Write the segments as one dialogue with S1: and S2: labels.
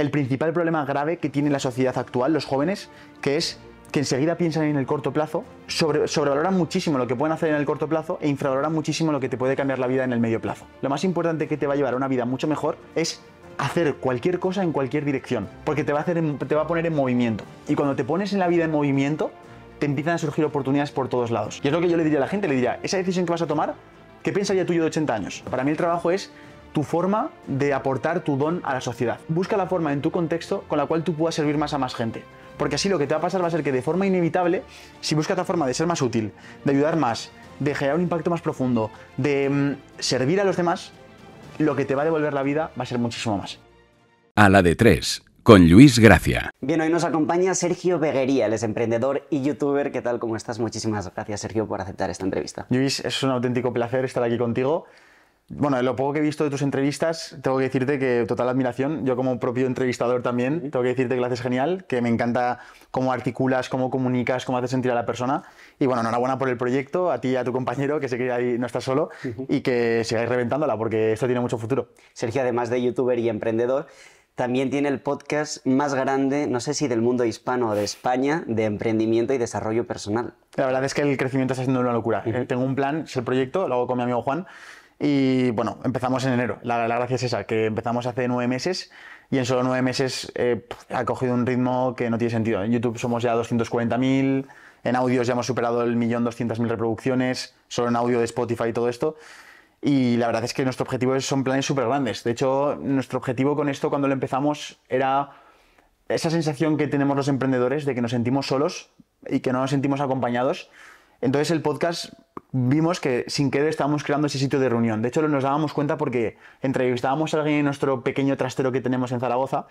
S1: el principal problema grave que tiene la sociedad actual, los jóvenes, que es que enseguida piensan en el corto plazo, sobrevaloran muchísimo lo que pueden hacer en el corto plazo e infravaloran muchísimo lo que te puede cambiar la vida en el medio plazo. Lo más importante que te va a llevar a una vida mucho mejor es hacer cualquier cosa en cualquier dirección, porque te va, a hacer, te va a poner en movimiento. Y cuando te pones en la vida en movimiento, te empiezan a surgir oportunidades por todos lados. Y es lo que yo le diría a la gente, le diría, esa decisión que vas a tomar, ¿qué pensaría tú de 80 años? Para mí el trabajo es tu forma de aportar tu don a la sociedad. Busca la forma en tu contexto con la cual tú puedas servir más a más gente. Porque así lo que te va a pasar va a ser que de forma inevitable, si buscas la forma de ser más útil, de ayudar más, de generar un impacto más profundo, de mm,
S2: servir a los demás, lo que te va a devolver la vida va a ser muchísimo más. A la de tres, con Luis Gracia. Bien, hoy nos acompaña Sergio Beguería, el es emprendedor y youtuber. ¿Qué tal? ¿Cómo estás? Muchísimas gracias, Sergio, por aceptar esta entrevista. Luis, es un auténtico placer estar aquí contigo.
S1: Bueno, lo poco que he visto de tus entrevistas, tengo que decirte que total admiración. Yo como propio entrevistador también, tengo que decirte que lo haces genial, que me encanta cómo articulas, cómo comunicas, cómo haces sentir a la persona. Y bueno, enhorabuena por el proyecto, a ti y a tu compañero, que sé que ahí no estás solo, y que
S2: sigáis reventándola, porque esto tiene mucho futuro. Sergio, además de youtuber y emprendedor, también tiene el podcast más grande, no sé si del mundo hispano o de España, de emprendimiento y desarrollo personal.
S1: La verdad es que el crecimiento está siendo una locura. Tengo un plan, es el proyecto, lo hago con mi amigo Juan, y bueno, empezamos en enero. La, gracia es esa, que empezamos hace nueve meses y en solo nueve meses eh, ha cogido un ritmo que no tiene sentido. En YouTube somos ya 240.000, en audios ya hemos superado el millón 200.000 reproducciones, solo en audio de Spotify y todo esto. Y la verdad es que nuestro objetivo son planes súper grandes. De hecho, nuestro objetivo con esto cuando lo empezamos era esa sensación que tenemos los emprendedores de que nos sentimos solos y que no nos sentimos acompañados entonces el podcast vimos que sin querer estábamos creando ese sitio de reunión. De hecho, nos dábamos cuenta porque entrevistábamos a alguien en nuestro pequeño trastero que tenemos en Zaragoza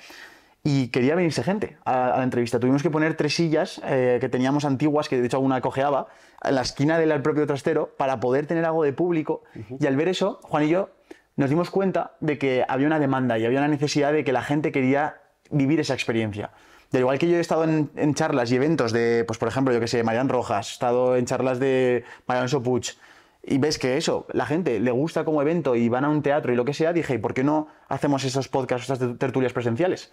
S1: y quería venirse gente a, la entrevista. Tuvimos que poner tres sillas eh, que teníamos antiguas, que de hecho alguna cojeaba, en la esquina del propio trastero para poder tener algo de público. Y al ver eso, Juan y yo nos dimos cuenta de que había una demanda y había una necesidad de que la gente quería vivir esa experiencia. Y igual que yo he estado en, charlas y eventos de, pues por ejemplo, yo que sé, Marian Rojas, he estado en charlas de Marian Sopuch, y ves que eso, la gente le gusta como evento y van a un teatro y lo que sea, dije, ¿y por qué no hacemos esos podcasts, estas tertulias presenciales?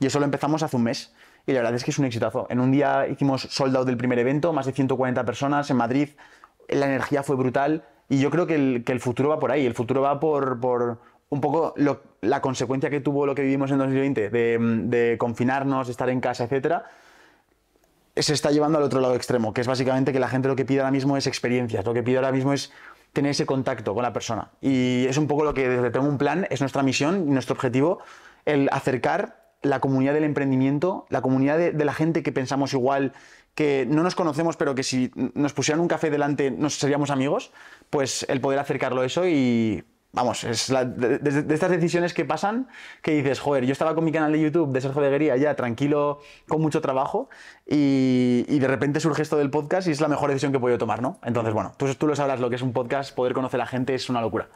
S1: Y eso lo empezamos hace un mes. Y la verdad es que es un exitazo. En un día hicimos sold out del primer evento, más de 140 personas en Madrid, la energía fue brutal y yo creo que el, futuro va por ahí, el futuro va por, por un poco lo, la consecuencia que tuvo lo que vivimos en 2020 mm, de, confinarnos, estar en casa, etcétera, se está llevando al otro lado extremo, que es básicamente que la gente lo que pide ahora mismo es experiencias, lo que pide ahora mismo es tener ese contacto con la persona. Y es un poco lo que desde Tengo un Plan es nuestra misión y nuestro objetivo, el acercar la comunidad del emprendimiento, la comunidad de, la gente que pensamos igual, que no nos conocemos, pero que si nos pusieran un café delante nos seríamos amigos, pues el poder acercarlo a eso y Vamos, es de, estas decisiones que pasan, que dices, joder, yo estaba con mi canal de YouTube de Sergio de ya tranquilo, con mucho trabajo, y, de repente surge esto del
S2: podcast y es la mejor decisión que puedo tomar, ¿no? Entonces, bueno, tú, tú lo sabrás, lo que es un podcast, poder conocer a la gente es una locura.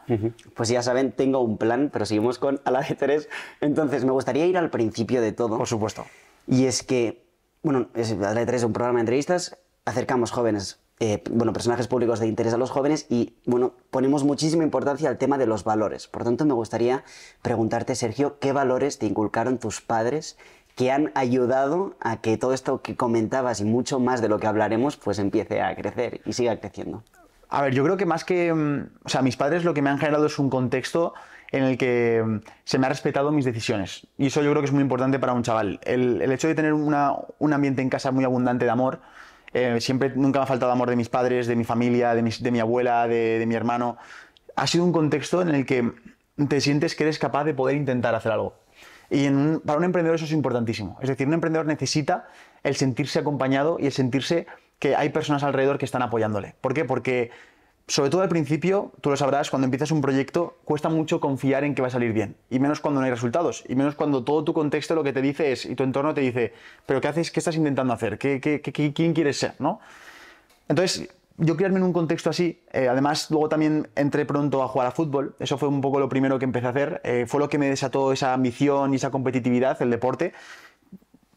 S2: Pues ya saben, tengo un plan, pero seguimos con a la de tres. Entonces, me gustaría ir al principio de todo. Por supuesto. Y es que, bueno, es, tres es un programa de entrevistas, acercamos jóvenes eh, bueno, personajes públicos de interés a los jóvenes y bueno, ponemos muchísima importancia al tema de los valores. Por tanto, me gustaría preguntarte, Sergio, ¿qué valores te inculcaron tus padres que han ayudado a que todo esto que comentabas y mucho más de lo que hablaremos, pues empiece a crecer y siga creciendo?
S1: A ver, yo creo que más que... Mm, o sea, mis padres lo que me han generado es un contexto en el que mm, se me ha respetado mis decisiones. Y eso yo creo que es muy importante para un chaval. El, hecho de tener un ambiente en casa muy abundante de amor eh, siempre, nunca me ha faltado amor de mis padres, de mi familia, de, mi abuela, de, mi hermano. Ha sido un contexto en el que te sientes que eres capaz de poder intentar hacer algo. Y para un emprendedor eso es importantísimo. Es decir, un emprendedor necesita el sentirse acompañado y el sentirse que hay personas alrededor que están apoyándole. ¿Por qué? Porque sobre todo al principio, tú lo sabrás, cuando empiezas un proyecto, cuesta mucho confiar en que va a salir bien. Y menos cuando no hay resultados. Y menos cuando todo tu contexto lo que te dice es, y tu entorno te dice, pero ¿qué haces? ¿Qué estás intentando hacer? ¿Qué, quién quieres ser? ¿No? Entonces, yo criarme en un contexto así, eh, además luego también entré pronto a jugar a fútbol, eso fue un poco lo primero que empecé a hacer, eh, fue lo que me desató esa ambición y esa competitividad, el deporte.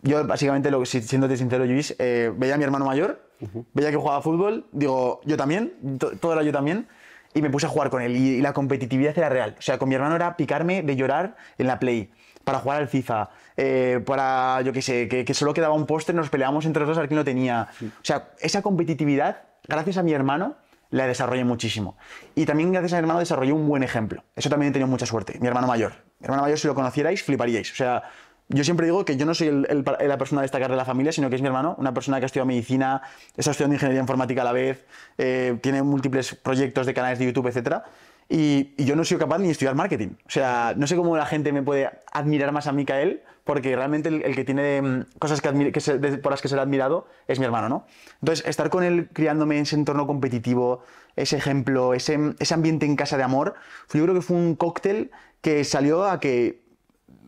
S1: Yo básicamente, lo, siéndote sincero, Luis, eh, veía a mi hermano mayor veía que jugaba fútbol, digo, yo también, todo era yo también, y me puse a jugar con él. Y, la competitividad era real. O sea, con mi hermano era picarme de llorar en la Play, para jugar al FIFA, eh, para, yo qué sé, que, solo quedaba un postre, nos peleábamos entre los dos a ver quién lo tenía. O sea, esa competitividad, gracias a mi hermano, la desarrollé muchísimo. Y también gracias a mi hermano desarrollé un buen ejemplo. Eso también he tenido mucha suerte. Mi hermano mayor. Mi hermano mayor, si lo conocierais, fliparíais. O sea, yo siempre digo que yo no soy la persona a destacar de la familia, sino que es mi hermano, una persona que ha estudiado medicina, está estudiando ingeniería informática a la vez, eh, tiene múltiples proyectos de canales de YouTube, etc. Y, yo no soy capaz ni de estudiar marketing. O sea, no sé cómo la gente me puede admirar más a mí que a él, porque realmente el, que tiene mm, cosas que, que por las que será admirado es mi hermano, ¿no? Entonces, estar con él criándome en ese entorno competitivo, ese ejemplo, ese, ese ambiente en casa de amor, yo creo que fue un cóctel que salió a que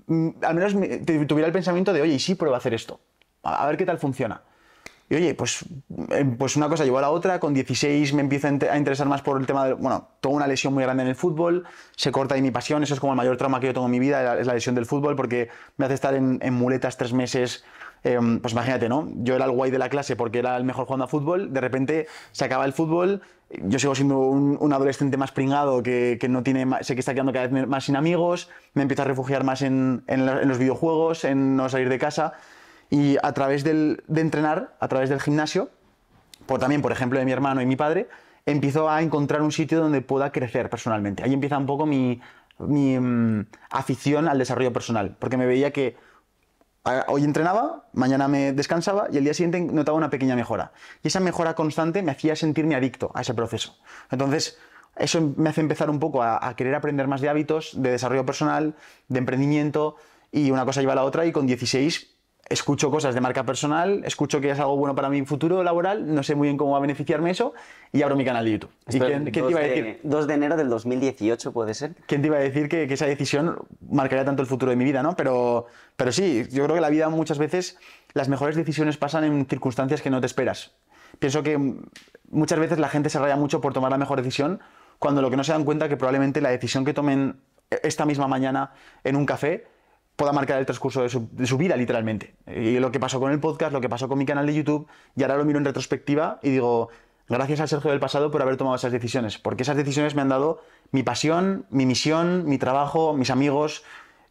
S1: Mm, al menos tuviera el pensamiento de, oye, y sí, prueba a hacer esto, a, ver qué tal funciona. Y oye, pues, eh, pues una cosa llevó a la otra, con 16 me empiezo a interesar más por el tema de Bueno, tengo una lesión muy grande en el fútbol, se corta ahí mi pasión, eso es como el mayor trauma que yo tengo en mi vida, es la lesión del fútbol, porque me hace estar en, muletas tres meses. Em, pues imagínate, ¿no? Yo era el guay de la clase porque era el mejor jugando a fútbol, de repente se acaba el fútbol, yo sigo siendo un, adolescente más pringado que, que, no tiene, sé que está quedando cada vez más sin amigos, me empiezo a refugiar más en, en, los videojuegos, en no salir de casa y a través del, de entrenar, a través del gimnasio, por, también por ejemplo de mi hermano y mi padre, empiezo a encontrar un sitio donde pueda crecer personalmente. Ahí empieza un poco mi, mi mm, afición al desarrollo personal, porque me veía que Hoy entrenaba, mañana me descansaba y el día siguiente notaba una pequeña mejora. Y esa mejora constante me hacía sentirme adicto a ese proceso. Entonces, eso me hace empezar un poco a, querer aprender más de hábitos, de desarrollo personal, de emprendimiento, y una cosa lleva a la otra, y con 16 escucho cosas de marca personal, escucho que es algo bueno para mi futuro laboral, no sé muy bien cómo va a beneficiarme eso y abro mi canal de YouTube. ¿Y quién, te iba a decir?
S2: 2 de enero del 2018
S1: puede ser. ¿Quién te iba a decir que, que, esa decisión marcaría tanto el futuro de mi vida, no? Pero, pero sí, yo creo que la vida muchas veces las mejores decisiones pasan en circunstancias que no te esperas. Pienso que muchas veces la gente se raya mucho por tomar la mejor decisión cuando lo que no se dan cuenta que probablemente la decisión que tomen e-, esta misma mañana en un café pueda marcar el transcurso de su, vida, literalmente. Y lo que pasó con el podcast, lo que pasó con mi canal de YouTube, y ahora lo miro en retrospectiva y digo, gracias a Sergio del pasado por haber tomado esas decisiones, porque esas decisiones me han dado mi pasión, mi misión, mi trabajo, mis amigos,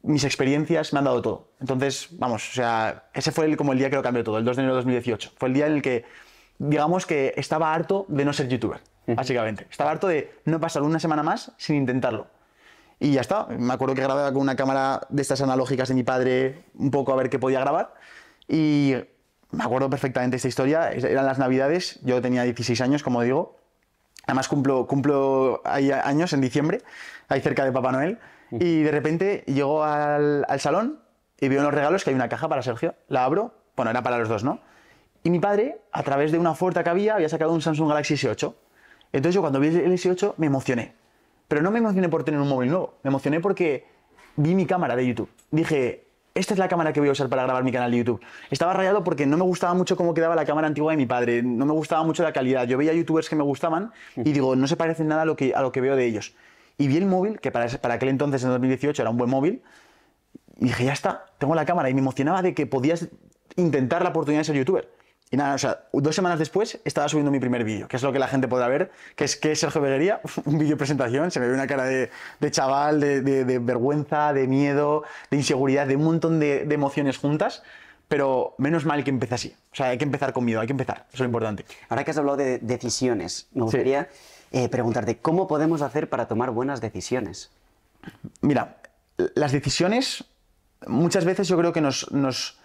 S1: mis experiencias, me han dado todo. Entonces, vamos, o sea, ese fue el, como el día que lo cambió todo, el 2 de enero de 2018. Fue el día en el que, digamos que estaba harto de no ser youtuber, básicamente. Estaba harto de no pasar una semana más sin intentarlo y ya está. Me acuerdo que grababa con una cámara de estas analógicas de mi padre un poco a ver qué podía grabar y me acuerdo perfectamente esta historia. Eran las navidades, yo tenía 16 años, como digo. Además cumplo, cumplo años en diciembre, ahí cerca de Papá Noel. Y de repente llego al, salón y veo unos regalos que hay una caja para Sergio. La abro, bueno, era para los dos, ¿no? Y mi padre, a través de una fuerte que había, había sacado un Samsung Galaxy S8. Entonces yo cuando vi el S8 me emocioné pero no me emocioné por tener un móvil nuevo, me emocioné porque vi mi cámara de YouTube. Dije, esta es la cámara que voy a usar para grabar mi canal de YouTube. Estaba rayado porque no me gustaba mucho cómo quedaba la cámara antigua de mi padre, no me gustaba mucho la calidad. Yo veía youtubers que me gustaban y digo, no se parecen nada a lo que, veo de ellos. Y vi el móvil, que para, para aquel entonces, en 2018, era un buen móvil, y dije, ya está, tengo la cámara. Y me emocionaba de que podías intentar la oportunidad de ser youtuber. Y nada, o sea, dos semanas después estaba subiendo mi primer vídeo, que es lo que la gente podrá ver, que es que es Sergio Beguería, un vídeo presentación, se me ve una cara de, de chaval, de, de, vergüenza, de miedo, de inseguridad, de un montón de, emociones
S2: juntas, pero menos mal que empecé así. O sea, hay que empezar con miedo, hay que empezar, eso es lo importante. Ahora que has hablado de decisiones, me gustaría eh, preguntarte, ¿cómo podemos hacer para tomar buenas decisiones? Mira, las decisiones muchas veces yo creo que nos,
S1: nos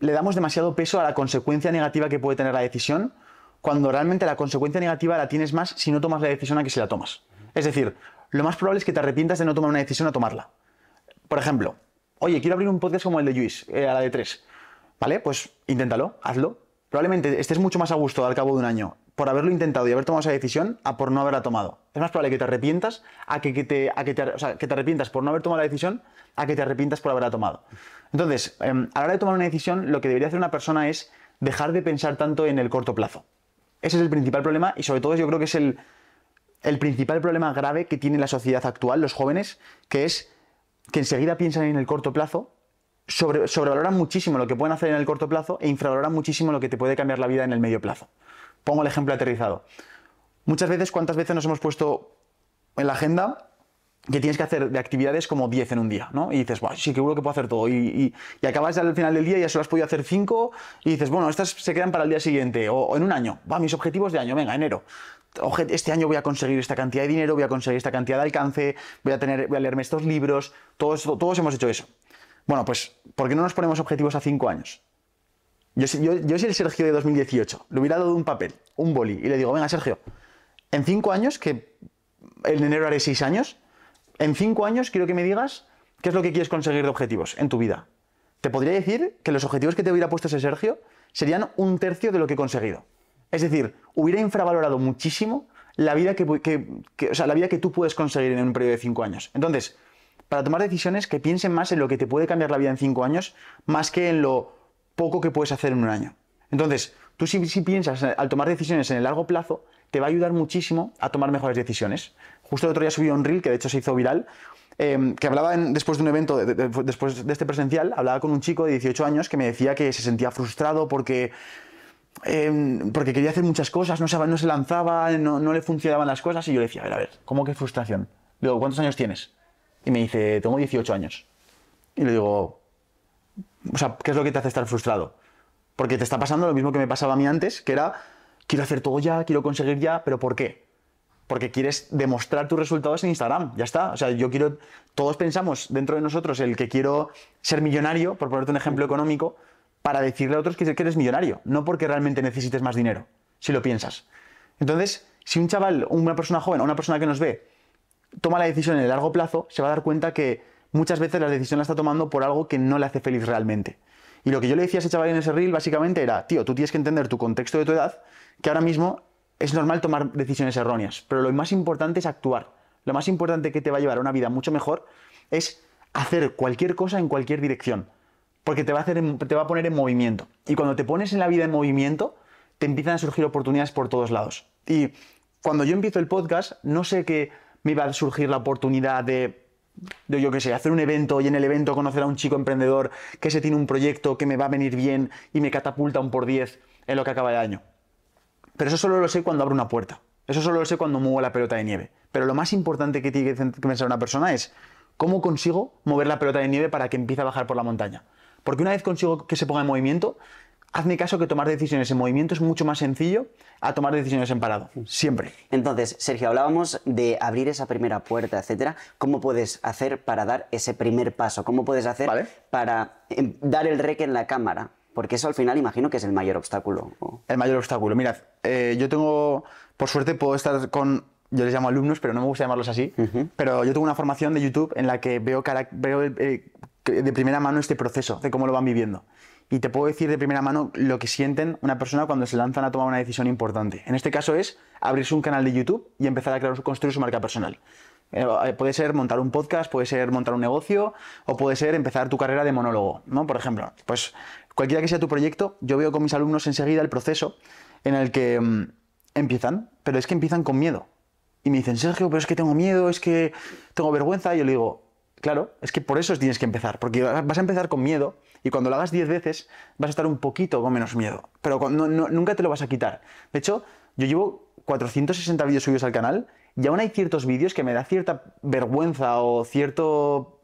S1: le damos demasiado peso a la consecuencia negativa que puede tener la decisión, cuando realmente la consecuencia negativa la tienes más si no tomas la decisión a que si la tomas. Es decir, lo más probable es que te arrepientas de no tomar una decisión a tomarla. Por ejemplo, oye, quiero abrir un podcast como el de Luis, eh, a la de tres. ¿Vale? Pues inténtalo, hazlo, probablemente estés mucho más a gusto al cabo de un año por haberlo intentado y haber tomado esa decisión a por no haberla tomado. Es más probable que te arrepientas a que, te, que te, arrepientas por no haber tomado la decisión a que te arrepientas por haberla tomado. Entonces, em, a la hora de tomar una decisión, lo que debería hacer una persona es dejar de pensar tanto en el corto plazo. Ese es el principal problema y sobre todo yo creo que es el, el principal problema grave que tiene la sociedad actual, los jóvenes, que es que enseguida piensan en el corto plazo sobre, sobrevaloran muchísimo lo que pueden hacer en el corto plazo e infravaloran muchísimo lo que te puede cambiar la vida en el medio plazo. Pongo el ejemplo aterrizado. Muchas veces, ¿cuántas veces nos hemos puesto en la agenda que tienes que hacer de actividades como 10 en un día, ¿no? Y dices, bueno, sí, seguro que puedo hacer todo. Y, y, acabas al final del día y ya solo has podido hacer 5 y dices, bueno, estas se quedan para el día siguiente o, en un año. Va, mis objetivos de año, venga, enero este año voy a conseguir esta cantidad de dinero, voy a conseguir esta cantidad de alcance, voy a, tener, voy a leerme estos libros, todos, todos hemos hecho eso. Bueno, pues, ¿por qué no nos ponemos objetivos a cinco años? Yo, yo, soy el Sergio de 2018, le hubiera dado un papel, un boli, y le digo, venga, Sergio, en cinco años, que en enero haré seis años, en cinco años quiero que me digas qué es lo que quieres conseguir de objetivos en tu vida. Te podría decir que los objetivos que te hubiera puesto ese Sergio serían un tercio de lo que he conseguido. Es decir, hubiera infravalorado muchísimo la vida que, sea, la vida que tú puedes conseguir en un periodo de cinco años. Entonces, para tomar decisiones que piensen más en lo que te puede cambiar la vida en cinco años, más que en lo poco que puedes hacer en un año. Entonces, tú si, si piensas al tomar decisiones en el largo plazo, te va a ayudar muchísimo a tomar mejores decisiones. Justo el otro día subí un reel que de hecho se hizo viral, em, que hablaba después de un evento, después de este presencial, hablaba con un chico de 18 años que me decía que se sentía frustrado porque, em, porque quería hacer muchas cosas, no se, no se lanzaba, no, no, le funcionaban las cosas, y yo le decía, a ver, a ver, ¿cómo qué frustración? Digo, ¿cuántos años tienes? Y me dice, tengo 18 años. Y le digo, o sea, ¿qué es lo que te hace estar frustrado? Porque te está pasando lo mismo que me pasaba a mí antes, que era, quiero hacer todo ya, quiero conseguir ya, pero ¿por qué? Porque quieres demostrar tus resultados en Instagram, ya está. O sea, yo quiero, todos pensamos dentro de nosotros el que quiero ser millonario, por ponerte un ejemplo económico, para decirle a otros que eres millonario, no porque realmente necesites más dinero, si lo piensas. Entonces, si un chaval, una persona joven, una persona que nos ve, toma la decisión en el largo plazo, se va a dar cuenta que muchas veces la decisión la está tomando por algo que no le hace feliz realmente. Y lo que yo le decía a ese chaval en ese reel básicamente era, tío, tú tienes que entender tu contexto de tu edad, que ahora mismo es normal tomar decisiones erróneas, pero lo más importante es actuar. Lo más importante que te va a llevar a una vida mucho mejor es hacer cualquier cosa en cualquier dirección, porque te va a, hacer, te va a poner en movimiento. Y cuando te pones en la vida en movimiento, te empiezan a surgir oportunidades por todos lados. Y cuando yo empiezo el podcast, no sé qué me va a surgir la oportunidad de de, yo qué sé, hacer un evento y en el evento conocer a un chico emprendedor que se tiene un proyecto que me va a venir bien y me catapulta un por 10 en lo que acaba de año. Pero eso solo lo sé cuando abro una puerta. Eso solo lo sé cuando muevo la pelota de nieve. Pero lo más importante que tiene que pensar una persona es cómo consigo mover la pelota de nieve para que empiece a bajar por la montaña. Porque una vez consigo que se ponga en movimiento, hazme caso que tomar decisiones en movimiento es mucho más sencillo
S2: a tomar decisiones en parado, mm. siempre. Entonces, Sergio, hablábamos de abrir esa primera puerta, etcétera. ¿Cómo puedes hacer para dar ese primer paso? ¿Cómo puedes hacer para em, dar el rec en la cámara? Porque eso al final imagino que es el mayor obstáculo.
S1: El mayor obstáculo. Mirad, eh, yo tengo, por suerte, puedo estar con yo les llamo alumnos, pero no me gusta llamarlos así, pero yo tengo una formación de YouTube en la que veo, veo eh, de primera mano este proceso, de cómo lo van viviendo y te puedo decir de primera mano lo que sienten una persona cuando se lanzan a tomar una decisión importante. En este caso es abrirse un canal de YouTube y empezar a crear, construir su marca personal. Eh, puede ser montar un podcast, puede ser montar un negocio o puede ser empezar tu carrera de monólogo, ¿no? Por ejemplo, pues cualquiera que sea tu proyecto, yo veo con mis alumnos enseguida el proceso en el que mm, empiezan, pero es que empiezan con miedo. Y me dicen, Sergio, pero es que tengo miedo, es que tengo vergüenza. Y yo le digo, claro, es que por eso tienes que empezar, porque vas a empezar con miedo y cuando lo hagas 10 veces, vas a estar un poquito con menos miedo. Pero nunca te lo vas a quitar. De hecho, yo llevo 460 vídeos subidos al canal y aún hay ciertos vídeos que me da cierta vergüenza o cierto.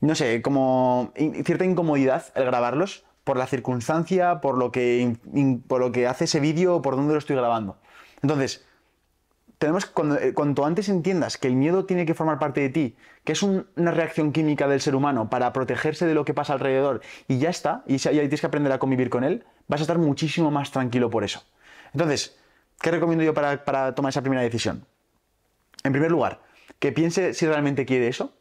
S1: no sé, como. cierta incomodidad el grabarlos por la circunstancia, por lo que, por lo que hace ese vídeo o por dónde lo estoy grabando. Entonces, tenemos eh, cuanto antes entiendas que el miedo tiene que formar parte de ti, que es una reacción química del ser humano para protegerse de lo que pasa alrededor y ya está, y, ahí tienes que aprender a convivir con él, vas a estar muchísimo más tranquilo por eso. Entonces, ¿qué recomiendo yo para, tomar esa primera decisión? En primer lugar, que piense si realmente quiere eso.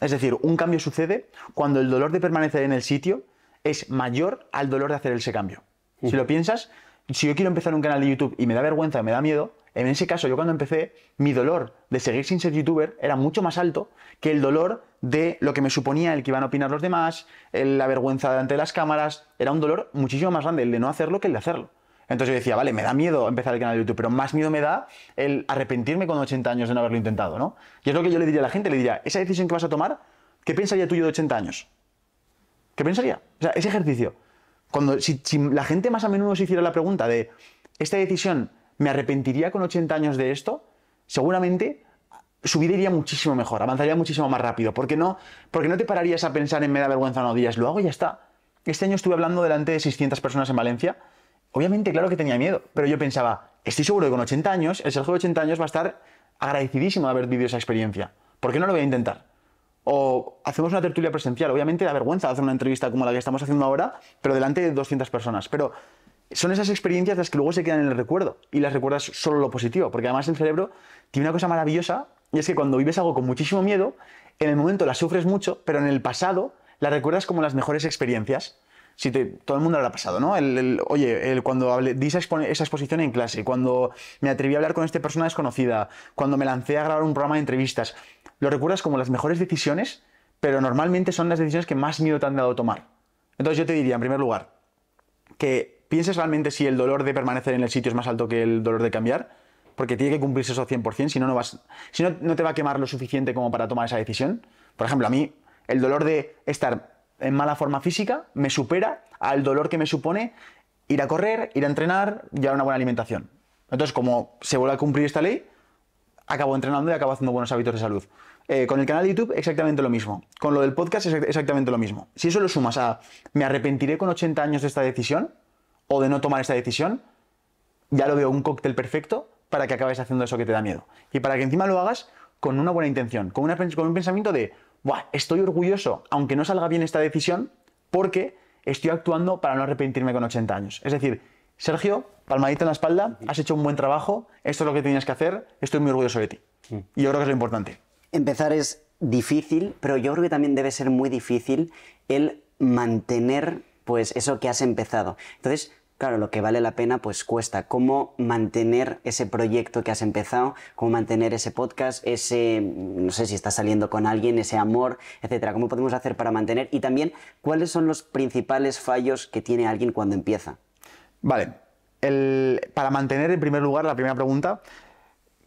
S1: Es decir, un cambio sucede cuando el dolor de permanecer en el sitio es mayor al dolor de hacer ese cambio. Si lo piensas, si yo quiero empezar un canal de YouTube y me da vergüenza, me da miedo, en ese caso, yo cuando empecé, mi dolor de seguir sin ser youtuber era mucho más alto que el dolor de lo que me suponía el que iban a opinar los demás, la vergüenza delante de las cámaras. Era un dolor muchísimo más grande el de no hacerlo que el de hacerlo. Entonces yo decía, vale, me da miedo empezar el canal de YouTube, pero más miedo me da el arrepentirme con 80 años de no haberlo intentado, ¿no? Y es lo que yo le diría a la gente, le diría, esa decisión que vas a tomar, ¿qué pensaría tú yo de 80 años? ¿Qué pensaría? O sea, ese ejercicio. Cuando, si, si la gente más a menudo se hiciera la pregunta de, ¿esta decisión ¿Me arrepentiría con 80 años de esto? Seguramente su vida iría muchísimo mejor, avanzaría muchísimo más rápido, porque no, porque no te pararías a pensar en me da vergüenza no días, lo hago y ya está. Este año estuve hablando delante de 600 personas en Valencia, obviamente claro que tenía miedo, pero yo pensaba, estoy seguro que con 80 años, el Sergio de 80 años va a estar agradecidísimo de haber vivido esa experiencia, ¿por qué no lo voy a intentar? O hacemos una tertulia presencial, obviamente da vergüenza hacer una entrevista como la que estamos haciendo ahora, pero delante de 200 personas, pero son esas experiencias las que luego se quedan en el recuerdo y las recuerdas solo lo positivo, porque además el cerebro tiene una cosa maravillosa y es que cuando vives algo con muchísimo miedo, en el momento la sufres mucho, pero en el pasado la recuerdas como las mejores experiencias. Si te, todo el mundo lo ha pasado, ¿no? El, oye, el, cuando hablé, di esa, exposición en clase, cuando me atreví a hablar con esta persona desconocida, cuando me lancé a grabar un programa de entrevistas, lo recuerdas como las mejores decisiones, pero normalmente son las decisiones que más miedo te han dado tomar. Entonces yo te diría, en primer lugar, que pienses realmente si el dolor de permanecer en el sitio es más alto que el dolor de cambiar, porque tiene que cumplirse eso 100%, si no, no, vas, si no, te va a quemar lo suficiente como para tomar esa decisión. Por ejemplo, a mí el dolor de estar en mala forma física me supera al dolor que me supone ir a correr, ir a entrenar, llevar una buena alimentación. Entonces, como se vuelve a cumplir esta ley, acabo entrenando y acabo haciendo buenos hábitos de salud. Eh, con el canal de YouTube exactamente lo mismo. Con lo del podcast exactamente lo mismo. Si eso lo sumas a me arrepentiré con 80 años de esta decisión, o de no tomar esta decisión, ya lo veo un cóctel perfecto para que acabes haciendo eso que te da miedo. Y para que encima lo hagas con una buena intención, con, un pensamiento de, Buah, estoy orgulloso, aunque no salga bien esta decisión, porque estoy actuando para no arrepentirme con 80 años. Es decir, Sergio, palmadita en la espalda, has hecho un buen trabajo, esto es lo que tenías que hacer, estoy muy orgulloso de ti. Mm. Y yo creo que es lo importante.
S2: Empezar es difícil, pero yo creo que también debe ser muy difícil el mantener pues eso que has empezado. Entonces, claro, lo que vale la pena pues cuesta. ¿Cómo mantener ese proyecto que has empezado? ¿Cómo mantener ese podcast? Ese, no sé si está saliendo con alguien, ese amor, etcétera. ¿Cómo podemos hacer para mantener? Y también, ¿cuáles son los principales fallos que tiene alguien cuando empieza?
S1: Vale. El, para mantener en primer lugar la primera pregunta,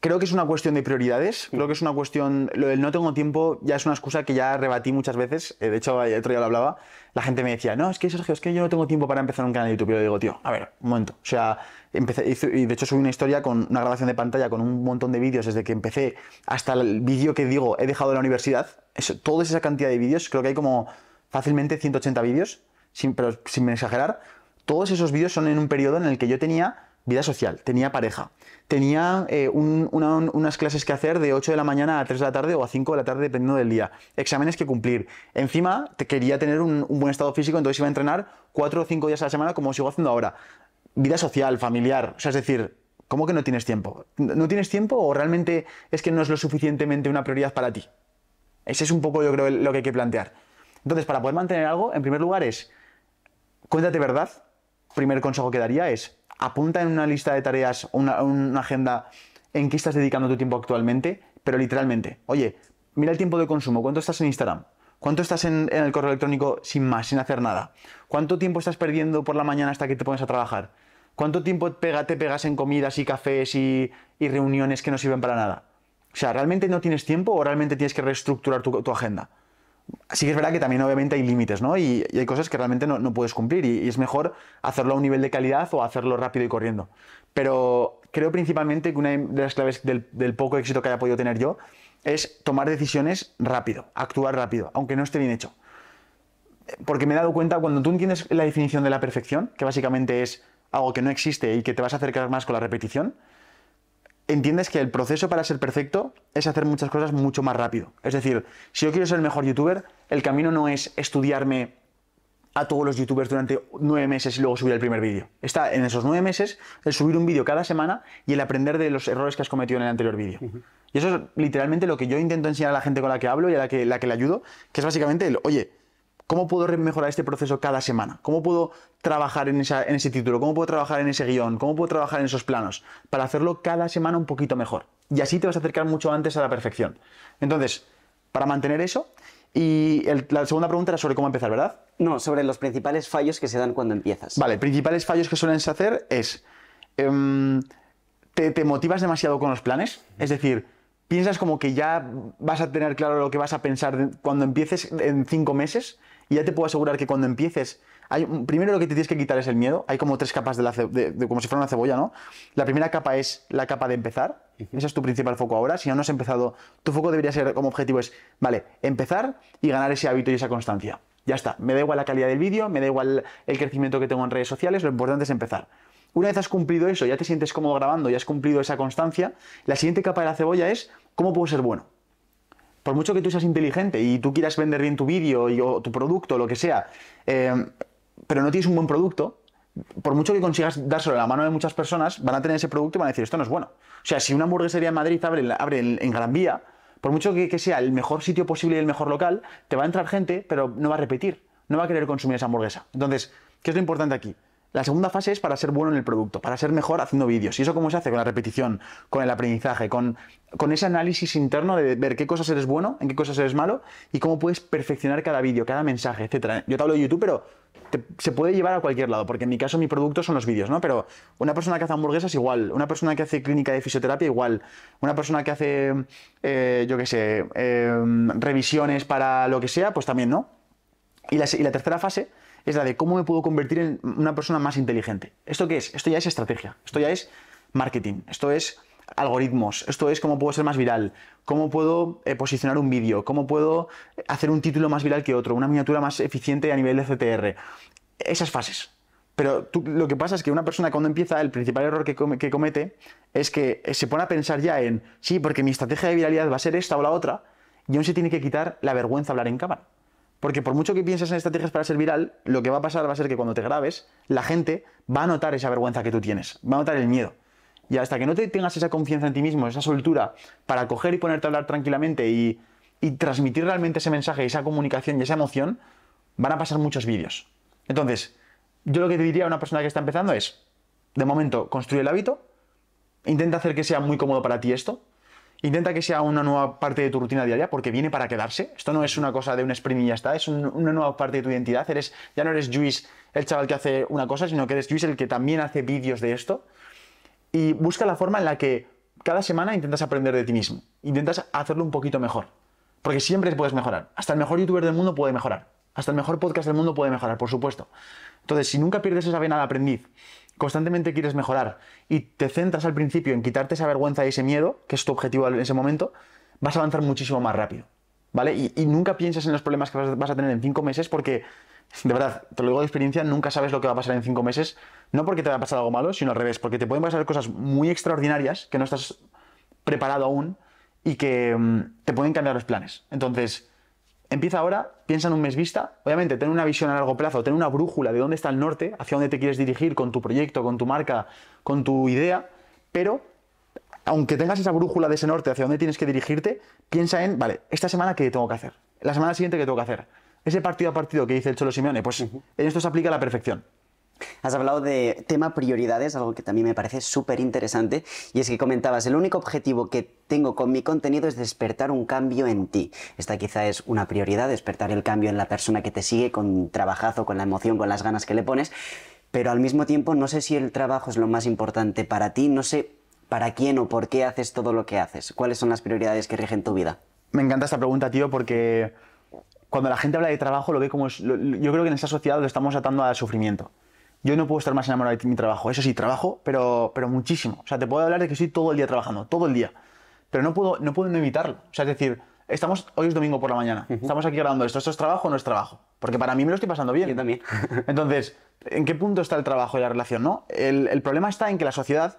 S1: Creo que es una cuestión de prioridades, creo que es una cuestión, lo del no tengo tiempo ya es una excusa que ya rebatí muchas veces, eh, de hecho el otro día lo hablaba, la gente me decía, no, es que Sergio, es que yo no tengo tiempo para empezar un canal de YouTube, y yo digo, tío, a ver, un momento, o sea, empecé, y de hecho subí una historia con una grabación de pantalla con un montón de vídeos desde que empecé hasta el vídeo que digo, he dejado la universidad, eso, toda esa cantidad de vídeos, creo que hay como fácilmente 180 vídeos, sin, pero sin exagerar, todos esos vídeos son en un periodo en el que yo tenía vida social, tenía pareja, tenía eh, unas clases que hacer de 8 de la mañana a 3 de la tarde o a 5 de la tarde, dependiendo del día, exámenes que cumplir. Encima, te quería tener un, un buen estado físico, entonces iba a entrenar 4 o 5 días a la semana como sigo haciendo ahora. Vida social, familiar, o sea, es decir, ¿cómo que no tienes tiempo? ¿No tienes tiempo o realmente es que no es lo suficientemente una prioridad para ti? Ese es un poco, yo creo, lo que hay que plantear. Entonces, para poder mantener algo, en primer lugar es, cuéntate verdad. Primer consejo que daría es, apunta en una lista de tareas o una, agenda en qué estás dedicando tu tiempo actualmente, pero literalmente, oye, mira el tiempo de consumo, ¿cuánto estás en Instagram? ¿Cuánto estás en, el correo electrónico sin más, sin hacer nada? ¿Cuánto tiempo estás perdiendo por la mañana hasta que te pones a trabajar? ¿Cuánto tiempo te pegas en comidas y cafés y, reuniones que no sirven para nada? O sea, ¿realmente no tienes tiempo o realmente tienes que reestructurar tu agenda? Así que es verdad que también obviamente hay límites, ¿no? Y, hay cosas que realmente no, puedes cumplir y, es mejor hacerlo a un nivel de calidad o hacerlo rápido y corriendo. Pero creo principalmente que una de las claves del, del poco éxito que haya podido tener yo es tomar decisiones rápido, actuar rápido, aunque no esté bien hecho. Porque me he dado cuenta, cuando tú entiendes la definición de la perfección, que básicamente es algo que no existe y que te vas a acercar más con la repetición, entiendes que el proceso para ser perfecto es hacer muchas cosas mucho más rápido. Es decir, si yo quiero ser el mejor youtuber, el camino no es estudiarme a todos los youtubers durante nueve meses y luego subir el primer vídeo. Está en esos nueve meses el subir un vídeo cada semana y el aprender de los errores que has cometido en el anterior vídeo. Y eso es literalmente lo que yo intento enseñar a la gente con la que hablo y a la que, la que le ayudo, que es básicamente el, oye, ¿Cómo puedo mejorar este proceso cada semana? ¿Cómo puedo trabajar en, ese título? ¿Cómo puedo trabajar en ese guión? ¿Cómo puedo trabajar en esos planos? Para hacerlo cada semana un poquito mejor. Y así te vas a acercar mucho antes a la perfección. Entonces, para mantener eso, y la segunda pregunta era sobre cómo empezar, ¿verdad? No, sobre los principales fallos que se dan cuando empiezas. Vale, principales fallos que suelen hacer es, em, te motivas demasiado con los planes, es decir, piensas como que ya vas a tener claro lo que vas a pensar cuando empieces en cinco meses y ya te puedo asegurar que cuando empieces, primero lo que te tienes que quitar es el miedo. Hay como tres capas de la, como si fuera una cebolla, ¿no? La primera capa es la capa de empezar. Ese es tu principal foco ahora. Si aún no has empezado, tu foco debería ser como objetivo es, vale, empezar y ganar ese hábito y esa constancia. Ya está. Me da igual la calidad del vídeo, me da igual el crecimiento que tengo en redes sociales, lo importante es empezar. Una vez has cumplido eso, ya te sientes cómodo grabando, y has cumplido esa constancia, la siguiente capa de la cebolla es cómo puedo ser bueno por mucho que tú seas inteligente y tú quieras vender bien tu vídeo o tu producto, lo que sea, eh, pero no tienes un buen producto, por mucho que consigas dárselo a la mano de muchas personas, van a tener ese producto y van a decir, esto no es bueno. O sea, si una hamburguesería en Madrid abre, abre en, Gran Vía, por mucho que, que, sea el mejor sitio posible y el mejor local, te va a entrar gente, pero no va a repetir, no va a querer consumir esa hamburguesa. Entonces, ¿qué es lo importante aquí? La segunda fase es para ser bueno en el producto, para ser mejor haciendo vídeos. ¿Y eso cómo se hace? Con la repetición, con el aprendizaje, con, con ese análisis interno de ver qué cosas eres bueno, en qué cosas eres malo y cómo puedes perfeccionar cada vídeo, cada mensaje, etc. Yo te hablo de YouTube, pero se puede llevar a cualquier lado, porque en mi caso mi producto son los vídeos, ¿no? Pero una persona que hace hamburguesas igual, una persona que hace clínica de fisioterapia igual, una persona que hace, eh, yo qué sé, eh, revisiones para lo que sea, pues también, ¿no? y la tercera fase es la de cómo me puedo convertir en una persona más inteligente. ¿Esto qué es? Esto ya es estrategia, esto ya es marketing, esto es algoritmos, esto es cómo puedo ser más viral, cómo puedo eh, posicionar un vídeo, cómo puedo hacer un título más viral que otro, una miniatura más eficiente a nivel de CTR. Esas fases. Pero lo que pasa es que una persona cuando empieza, el principal error que, que comete es que eh, se pone a pensar ya en, sí, porque mi estrategia de viralidad va a ser esta o la otra, y aún se tiene que quitar la vergüenza de hablar en cámara. Porque por mucho que pienses en estrategias para ser viral, lo que va a pasar va a ser que cuando te grabes, la gente va a notar esa vergüenza que tú tienes, va a notar el miedo. Y hasta que no te tengas esa confianza en ti mismo, esa soltura para coger y ponerte a hablar tranquilamente y, transmitir realmente ese mensaje, esa comunicación y esa emoción, van a pasar muchos vídeos. Entonces, yo lo que te diría a una persona que está empezando es, de momento, construye el hábito, intenta hacer que sea muy cómodo para ti esto, Intenta que sea una nueva parte de tu rutina diaria porque viene para quedarse. Esto no es una cosa de un sprint y ya está, es una nueva parte de tu identidad. Eres, ya no eres Luis el chaval que hace una cosa, sino que eres Luis el que también hace vídeos de esto. Y busca la forma en la que cada semana intentas aprender de ti mismo. Intentas hacerlo un poquito mejor. Porque siempre puedes mejorar. Hasta el mejor youtuber del mundo puede mejorar. Hasta el mejor podcast del mundo puede mejorar, por supuesto. Entonces, si nunca pierdes esa vena de aprendiz constantemente quieres mejorar y te centras al principio en quitarte esa vergüenza y ese miedo, que es tu objetivo en ese momento, vas a avanzar muchísimo más rápido. ¿Vale? Y, nunca piensas en los problemas que vas a tener en cinco meses porque, de verdad, te lo digo de experiencia, nunca sabes lo que va a pasar en cinco meses, no porque te va a pasar algo malo, sino al revés, porque te pueden pasar cosas muy extraordinarias que no estás preparado aún y que mm, te pueden cambiar los planes. Entonces, Empieza ahora, piensa en un mes vista, obviamente tener una visión a largo plazo, tener una brújula de dónde está el norte, hacia dónde te quieres dirigir con tu proyecto, con tu marca, con tu idea, pero aunque tengas esa brújula de ese norte hacia dónde tienes que dirigirte, piensa en, vale, esta semana qué tengo que hacer, la semana siguiente qué tengo que hacer, ese partido a partido que dice el Cholo Simeone, pues en esto se aplica la perfección.
S2: Has hablado de tema prioridades, algo que también me parece súper interesante, y es que comentabas, el único objetivo que tengo con mi contenido es despertar un cambio en ti. Esta quizá es una prioridad, despertar el cambio en la persona que te sigue con trabajazo, con la emoción, con las ganas que le pones, pero al mismo tiempo no sé si el trabajo es lo más importante para ti, no sé para quién o por qué haces todo lo que haces, cuáles son las prioridades que rigen tu vida. Me encanta esta pregunta, tío, porque cuando la gente habla de trabajo lo ve como... yo creo que en esta sociedad lo estamos atando
S1: al sufrimiento yo no puedo estar más enamorado de mi trabajo. Eso sí, trabajo, pero, pero muchísimo. O sea, te puedo hablar de que estoy todo el día trabajando, todo el día. Pero no puedo no, puedo evitarlo. O sea, es decir, estamos, hoy es domingo por la mañana, estamos aquí grabando esto. ¿Esto es trabajo o no es trabajo? Porque para mí me lo estoy pasando bien. Yo también. Entonces, ¿en qué punto está el trabajo y la relación? ¿no? El, el problema está en que la sociedad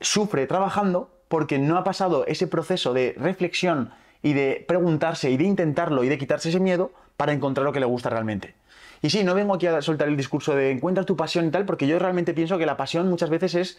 S1: sufre trabajando porque no ha pasado ese proceso de reflexión y de preguntarse y de intentarlo y de quitarse ese miedo para encontrar lo que le gusta realmente. Y sí, no vengo aquí a soltar el discurso de encuentra tu pasión y tal, porque yo realmente pienso que la pasión muchas veces es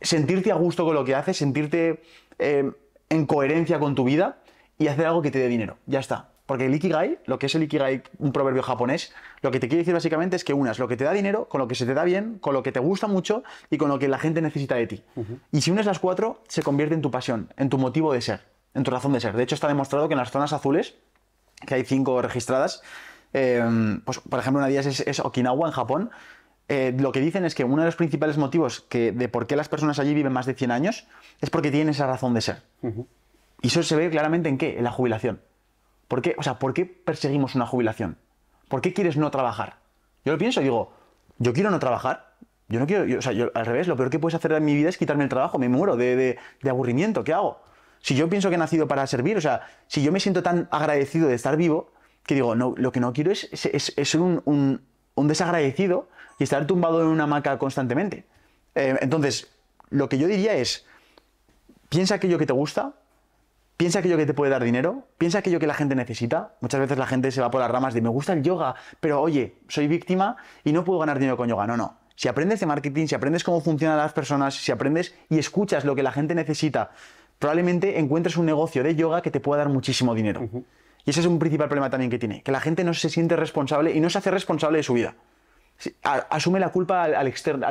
S1: sentirte a gusto con lo que haces, sentirte eh, en coherencia con tu vida y hacer algo que te dé dinero. Ya está. Porque el ikigai, lo que es el ikigai, un proverbio japonés, lo que te quiere decir básicamente es que unas lo que te da dinero, con lo que se te da bien, con lo que te gusta mucho y con lo que la gente necesita de ti. Y si unes las cuatro, se convierte en tu pasión, en tu motivo de ser, en tu razón de ser. De hecho, está demostrado que en las zonas azules, que hay cinco registradas, Em, pues, por ejemplo, una de ellas es, Okinawa, en Japón. Eh, lo que dicen es que uno de los principales motivos de por qué las personas allí viven más de 100 años es porque tienen esa razón de ser. Y eso se ve claramente en qué? En la jubilación. ¿Por qué? O sea, ¿por qué perseguimos una jubilación? ¿Por qué quieres no trabajar? Yo lo pienso, y digo, yo quiero no trabajar. Yo no quiero, o al revés, lo peor que puedes hacer en mi vida es quitarme el trabajo, me muero de, de aburrimiento, ¿qué hago? Si yo pienso que he nacido para servir, o sea, si yo me siento tan agradecido de estar vivo, que digo, no, lo que no quiero es, es, un, desagradecido y estar tumbado en una hamaca constantemente. Eh, entonces, lo que yo diría es, piensa aquello que te gusta, piensa aquello que te puede dar dinero, piensa aquello que la gente necesita. Muchas veces la gente se va por las ramas de me gusta el yoga, pero oye, soy víctima y no puedo ganar dinero con yoga. No, no. Si aprendes de marketing, si aprendes cómo funcionan las personas, si aprendes y escuchas lo que la gente necesita, probablemente encuentres un negocio de yoga que te pueda dar muchísimo dinero. Y ese es un principal problema también que tiene, que la gente no se siente responsable y no se hace responsable de su vida. Asume la culpa al, al, exterior,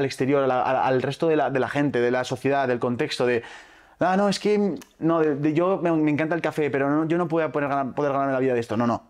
S1: al, resto de la, gente, de la sociedad, del contexto, de... Ah, no, es que no, yo me, encanta el café, pero yo no puedo poder, ganar, ganarme la vida de esto. No, no.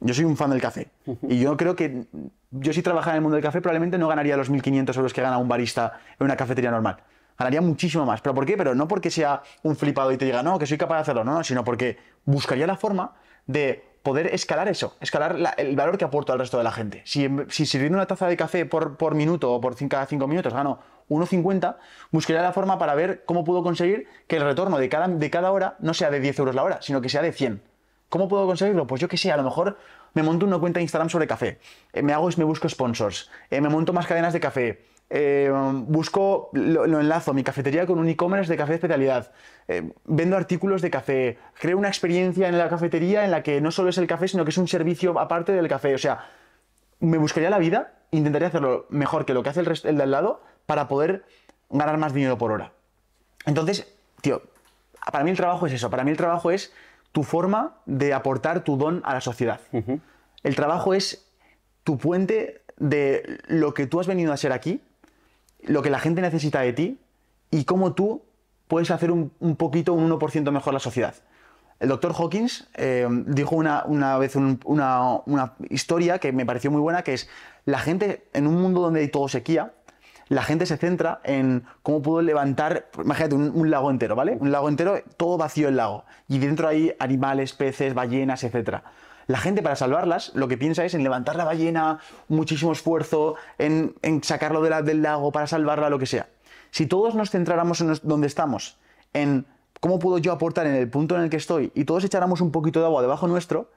S1: Yo soy un fan del café. Y yo creo que yo si trabajara en el mundo del café probablemente no ganaría los 1.500 euros que gana un barista en una cafetería normal. Ganaría muchísimo más. ¿Pero por qué? Pero no porque sea un flipado y te diga, no, que soy capaz de hacerlo. No, no, sino porque buscaría la forma de poder escalar eso, escalar el valor que aporto al resto de la gente. Si, si sirviendo una taza de café por, minuto o por cada 5 minutos gano 1,50, buscaré la forma para ver cómo puedo conseguir que el retorno de cada, hora no sea de 10 euros la hora, sino que sea de 100. ¿Cómo puedo conseguirlo? Pues yo qué sé, a lo mejor me monto una cuenta de Instagram sobre café, eh, me, hago, me busco sponsors, eh, me monto más cadenas de café, eh, busco, lo, enlazo mi cafetería con un e-commerce de café de especialidad. Eh, vendo artículos de café. Creo una experiencia en la cafetería en la que no solo es el café, sino que es un servicio aparte del café. O sea, me buscaría la vida, intentaría hacerlo mejor que lo que hace el, del de al lado para poder ganar más dinero por hora. Entonces, tío, para mí el trabajo es eso. Para mí el trabajo es tu forma de aportar tu don a la sociedad. El trabajo es tu puente de lo que tú has venido a ser aquí lo que la gente necesita de ti y cómo tú puedes hacer un, poquito, un 1% mejor la sociedad. El doctor Hawkins eh, dijo una, vez una, historia que me pareció muy buena, que es la gente en un mundo donde hay todo sequía, la gente se centra en cómo puedo levantar, imagínate, un, un, lago entero, ¿vale? Un lago entero, todo vacío el lago. Y dentro hay animales, peces, ballenas, etc. La gente para salvarlas lo que piensa es en levantar la ballena, muchísimo esfuerzo, en, sacarlo del lago para salvarla, lo que sea. Si todos nos centráramos en donde estamos, en cómo puedo yo aportar en el punto en el que estoy, y todos echáramos un poquito de agua debajo nuestro,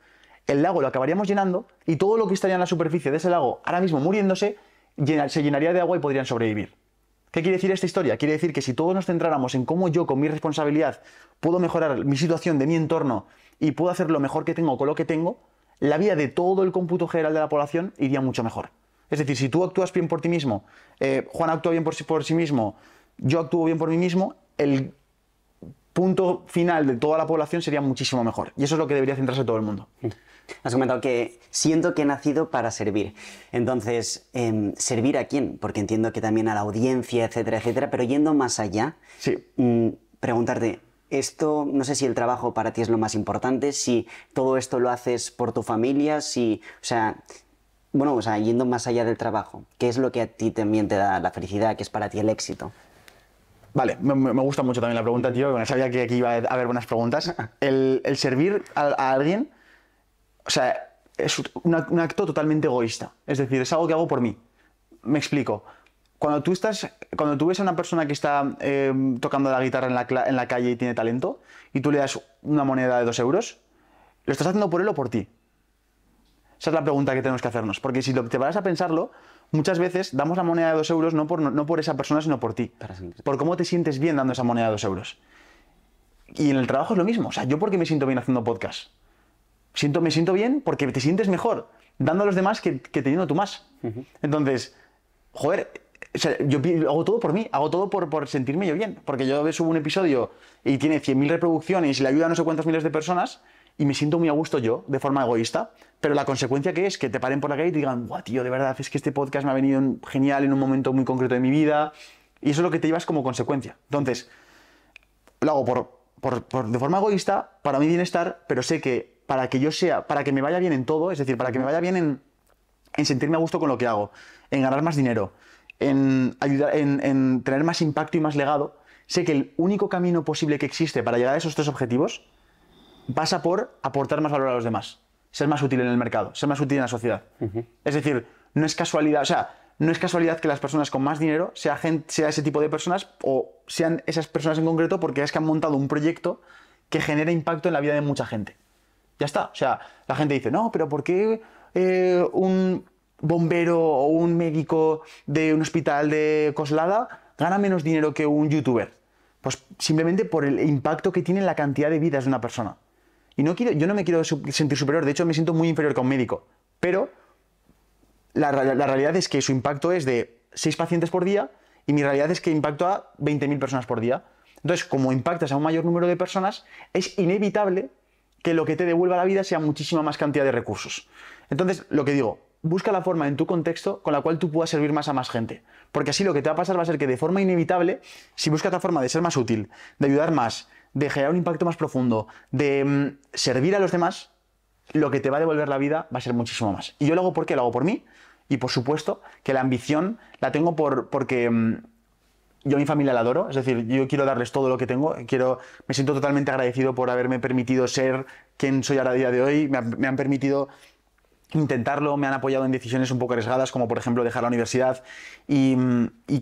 S1: el lago lo acabaríamos llenando y todo lo que estaría en la superficie de ese lago ahora mismo muriéndose se llenaría de agua y podrían sobrevivir. ¿Qué quiere decir esta historia? Quiere decir que si todos nos centráramos en cómo yo con mi responsabilidad puedo mejorar mi situación de mi entorno y puedo hacer lo mejor que tengo con lo que tengo, la vida de todo el cómputo general de la población iría mucho mejor. Es decir, si tú actúas bien por ti mismo, eh, Juan actúa bien por sí, por sí mismo, yo actúo bien por mí mismo,
S2: el punto final de toda la población sería muchísimo mejor. Y eso es lo que debería centrarse todo el mundo. Mm. Has comentado que siento que he nacido para servir. Entonces, em, ¿servir a quién? Porque entiendo que también a la audiencia, etcétera, etcétera, pero yendo más allá, mm, preguntarte, esto, no sé si el trabajo para ti es lo más importante, si todo esto lo haces por tu familia, si, o sea, bueno, o sea, yendo más allá del trabajo, ¿qué es lo que a ti también te da la felicidad, qué es para ti el éxito? Vale, me,
S1: gusta mucho también la pregunta, tío. sabía que aquí iba a haber buenas preguntas. El, servir a alguien o sea, es un acto totalmente egoísta. Es decir, es algo que hago por mí. Me explico cuando tú estás, cuando tú ves a una persona que está em, tocando la guitarra en la, calle y tiene talento, y tú le das una moneda de dos euros, ¿lo estás haciendo por él o por ti? Esa es la pregunta que tenemos que hacernos, porque si te vas a pensarlo, muchas veces damos la moneda de dos euros no por, por esa persona, sino por ti, por cómo te sientes bien dando esa moneda de dos euros. Y en el trabajo es lo mismo, o sea, yo porque me siento bien haciendo podcast, siento, me siento bien porque te sientes mejor dando a los demás que, teniendo tú más. Entonces, joder, yo hago todo por mí, hago todo por, sentirme yo bien. Porque yo subo un episodio y tiene 100.000 reproducciones y le ayuda a no sé cuántas miles de personas y me siento muy a gusto yo, de forma egoísta. Pero la consecuencia que es que te paren por la calle y te digan, guau, tío, de verdad, es que este podcast me ha venido genial en un momento muy concreto de mi vida. Y eso es lo que te llevas como consecuencia. Entonces, lo hago por, por de forma egoísta, para mi bienestar, pero sé que para que yo sea, para que me vaya bien en todo, es decir, para que me vaya bien en, sentirme a gusto con lo que hago, en ganar más dinero, en, ayudar, en, tener más impacto y más legado, sé que el único camino posible que existe para llegar a esos tres objetivos pasa por aportar más valor a los demás, ser más útil en el mercado, ser más útil en la sociedad. Es decir, no es casualidad, o sea, no es casualidad que las personas con más dinero sean sea ese tipo de personas o sean esas personas en concreto porque es que han montado un proyecto que genera impacto en la vida de mucha gente. Ya está. O sea, la gente dice, no, pero ¿por qué eh, un bombero o un médico de un hospital de Coslada gana menos dinero que un youtuber? Pues simplemente por el impacto que tiene en la cantidad de vidas de una persona. Y no quiero, yo no me quiero sentir superior, de hecho me siento muy inferior que un médico. Pero la, realidad es que su impacto es de 6 pacientes por día y mi realidad es que impacto a 20.000 personas por día. Entonces, como impactas a un mayor número de personas, es inevitable que lo que te devuelva la vida sea muchísima más cantidad de recursos. Entonces, lo que digo, busca la forma en tu contexto con la cual tú puedas servir más a más gente. Porque así lo que te va a pasar va a ser que de forma inevitable, si buscas la forma de ser más útil, de ayudar más, de generar un impacto más profundo, de mm, servir a los demás, lo que te va a devolver la vida va a ser muchísimo más. Y yo lo hago porque lo hago por mí y por supuesto que la ambición la tengo por, porque... Mm, yo a mi familia la adoro, es decir, yo quiero darles todo lo que tengo, quiero, me siento totalmente agradecido por haberme permitido ser quien soy ahora a día de hoy, me, han permitido intentarlo, me han apoyado en decisiones un poco arriesgadas, como por ejemplo dejar la universidad. Y,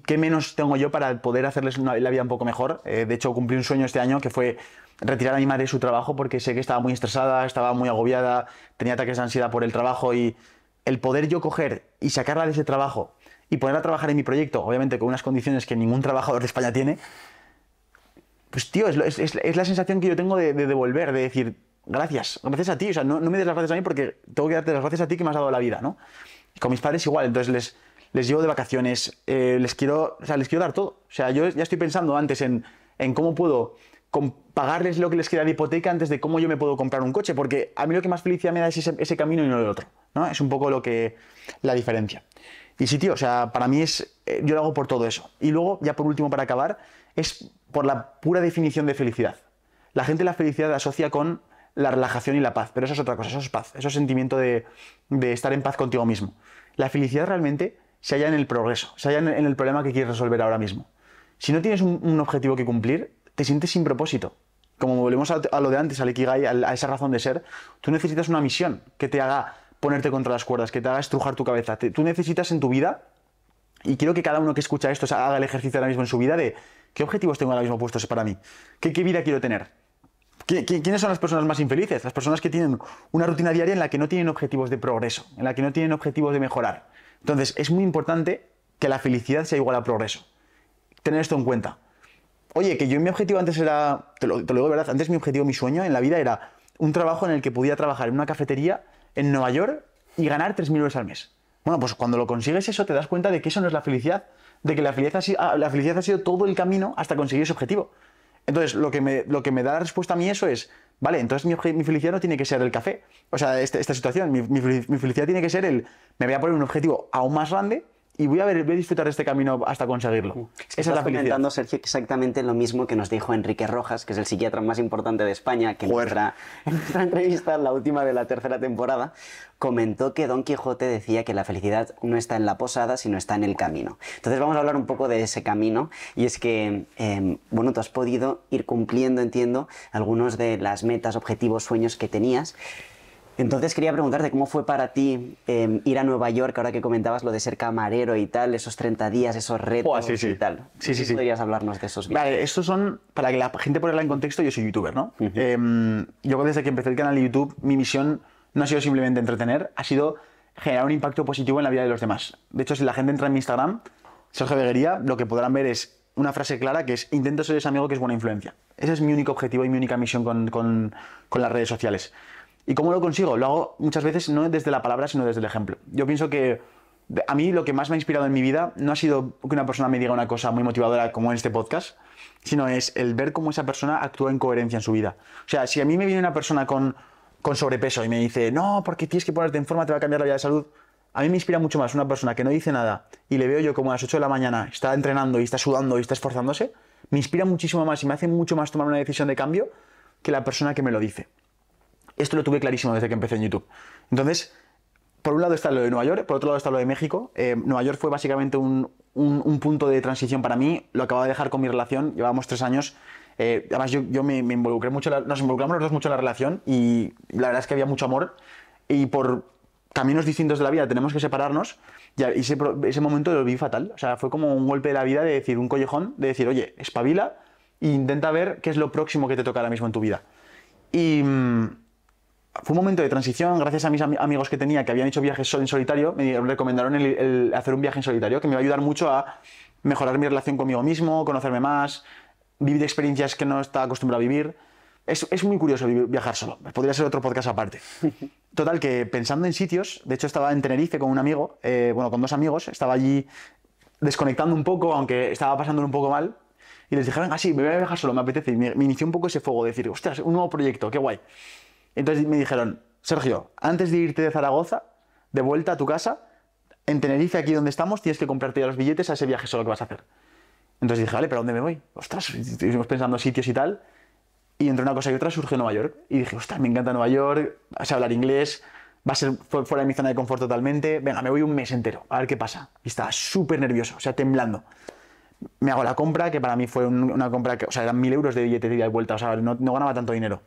S1: qué menos tengo yo para poder hacerles la vida un poco mejor. Eh, de hecho, cumplí un sueño este año que fue retirar a mi madre de su trabajo porque sé que estaba muy estresada, estaba muy agobiada, tenía ataques de ansiedad por el trabajo y el poder yo coger y sacarla de ese trabajo y poner a trabajar en mi proyecto, obviamente con unas condiciones que ningún trabajador de España tiene, pues tío, es, es, es la sensación que yo tengo de, devolver, de decir, gracias, gracias a ti, o sea, no, me des las gracias a mí porque tengo que darte las gracias a ti que me has dado la vida, ¿no? con mis padres igual, entonces les, les llevo de vacaciones, eh, les, quiero, o sea, les quiero dar todo, o sea, yo ya estoy pensando antes en, en cómo puedo pagarles lo que les queda de hipoteca antes de cómo yo me puedo comprar un coche, porque a mí lo que más felicidad me da es ese, ese camino y no el otro. ¿no? Es un poco lo que la diferencia. Y sí, tío, o sea, para mí es, eh, yo lo hago por todo eso. Y luego, ya por último, para acabar, es por la pura definición de felicidad. La gente la felicidad la asocia con la relajación y la paz, pero eso es otra cosa, eso es paz, eso es sentimiento de, estar en paz contigo mismo. La felicidad realmente se halla en el progreso, se halla en el problema que quieres resolver ahora mismo. Si no tienes un, objetivo que cumplir, te sientes sin propósito. Como volvemos a, lo de antes, al Ikigai, a esa razón de ser, tú necesitas una misión que te haga ponerte contra las cuerdas, que te haga estrujar tu cabeza. tú necesitas en tu vida, y quiero que cada uno que escucha esto haga el ejercicio ahora mismo en su vida de qué objetivos tengo ahora mismo puestos para mí, qué, vida quiero tener. ¿Quiénes son las personas más infelices? Las personas que tienen una rutina diaria en la que no tienen objetivos de progreso, en la que no tienen objetivos de mejorar. Entonces, es muy importante que la felicidad sea igual a progreso. Tener esto en cuenta. Oye, que yo mi objetivo antes era, te lo, te lo digo de verdad, antes mi objetivo, mi sueño en la vida era un trabajo en el que podía trabajar en una cafetería en Nueva York y ganar 3.000 euros al mes. Bueno, pues cuando lo consigues eso te das cuenta de que eso no es la felicidad, de que la felicidad ha sido, ah, la felicidad ha sido todo el camino hasta conseguir ese objetivo. Entonces, lo que, me, lo que me da la respuesta a mí eso es, vale, entonces mi, felicidad no tiene que ser el café, o sea, este, esta situación, mi, mi felicidad tiene que ser el, me voy a poner un objetivo aún más grande,
S2: y voy a, ver, voy disfrutar de este camino hasta conseguirlo. Esa es la felicidad. comentando, Sergio, exactamente lo mismo que nos dijo Enrique Rojas, que es el psiquiatra más importante de España, que en nuestra, en entrevista, la última de la tercera temporada, comentó que Don Quijote decía que la felicidad no está en la posada, sino está en el camino. Entonces vamos a hablar un poco de ese camino, y es que, em, bueno, tú has podido ir cumpliendo, entiendo, algunos de las metas, objetivos, sueños que tenías, entonces quería preguntarte cómo fue para ti em, ir a Nueva York, ahora que comentabas lo de ser camarero y tal, esos 30 días, esos retos y tal. Sí, ¿Podrías hablarnos de esos videos? Vale, estos son,
S1: para que la gente ponga en contexto, yo soy youtuber, ¿no? Em, yo desde que empecé el canal de YouTube, mi misión no ha sido simplemente entretener, ha sido generar un impacto positivo en la vida de los demás. De hecho, si la gente entra en mi Instagram, Sergio Beguería, lo que podrán ver es una frase clara que es intento ser ese amigo que es buena influencia. Ese es mi único objetivo y mi única misión con las redes sociales. ¿Y cómo lo consigo? Lo hago muchas veces no desde la palabra, sino desde el ejemplo. Yo pienso que a mí lo que más me ha inspirado en mi vida no ha sido que una persona me diga una cosa muy motivadora como en este podcast, sino es el ver cómo esa persona actúa en coherencia en su vida. O sea, si a mí me viene una persona con, con sobrepeso y me dice, no, porque tienes que ponerte en forma, te va a cambiar la vida de salud, a mí me inspira mucho más una persona que no dice nada y le veo yo como a las 8 de la mañana está entrenando y está sudando y está esforzándose, me inspira muchísimo más y me hace mucho más tomar una decisión de cambio que la persona que me lo dice. Esto lo tuve clarísimo desde que empecé en YouTube. Entonces, por un lado está lo de Nueva York, por otro lado está lo de México. Eh, Nueva York fue básicamente un, un, punto de transición para mí. Lo acababa de dejar con mi relación, llevábamos tres años. Eh, además, yo, yo me, involucré mucho, la, nos involucramos los dos mucho en la relación y la verdad es que había mucho amor. Y por caminos distintos de la vida tenemos que separarnos. Y ese, momento lo vi fatal. O sea, fue como un golpe de la vida de decir, un collejón, de decir, oye, espabila e intenta ver qué es lo próximo que te toca ahora mismo en tu vida. Y. Mm, fue un momento de transición, gracias a mis amigos que tenía que habían hecho viajes solo en solitario, me recomendaron el, hacer un viaje en solitario que me va a ayudar mucho a mejorar mi relación conmigo mismo, conocerme más, vivir experiencias que no estaba acostumbrado a vivir. Es, es, muy curioso viajar solo. Podría ser otro podcast aparte. Total, que pensando en sitios, de hecho estaba en Tenerife con un amigo, eh, bueno, con dos amigos, estaba allí desconectando un poco, aunque estaba pasando un poco mal, y les dijeron, así: ah, sí, me voy a viajar solo, me apetece. Y me, inició un poco ese fuego de decir, ostras, un nuevo proyecto, qué guay. Entonces me dijeron, Sergio, antes de irte de Zaragoza, de vuelta a tu casa, en Tenerife, aquí donde estamos, tienes que comprarte ya los billetes a ese viaje solo que vas a hacer. Entonces dije, vale, ¿pero a dónde me voy? Ostras, estuvimos pensando sitios y tal. Y entre una cosa y otra surgió Nueva York. Y dije, ostras, me encanta Nueva York, sea hablar inglés, va a ser fuera de mi zona de confort totalmente. Venga, me voy un mes entero, a ver qué pasa. Y estaba súper nervioso, o sea, temblando. Me hago la compra, que para mí fue una compra que, o sea, eran mil euros de billetes de ida y vuelta, o sea, no ganaba tanto dinero.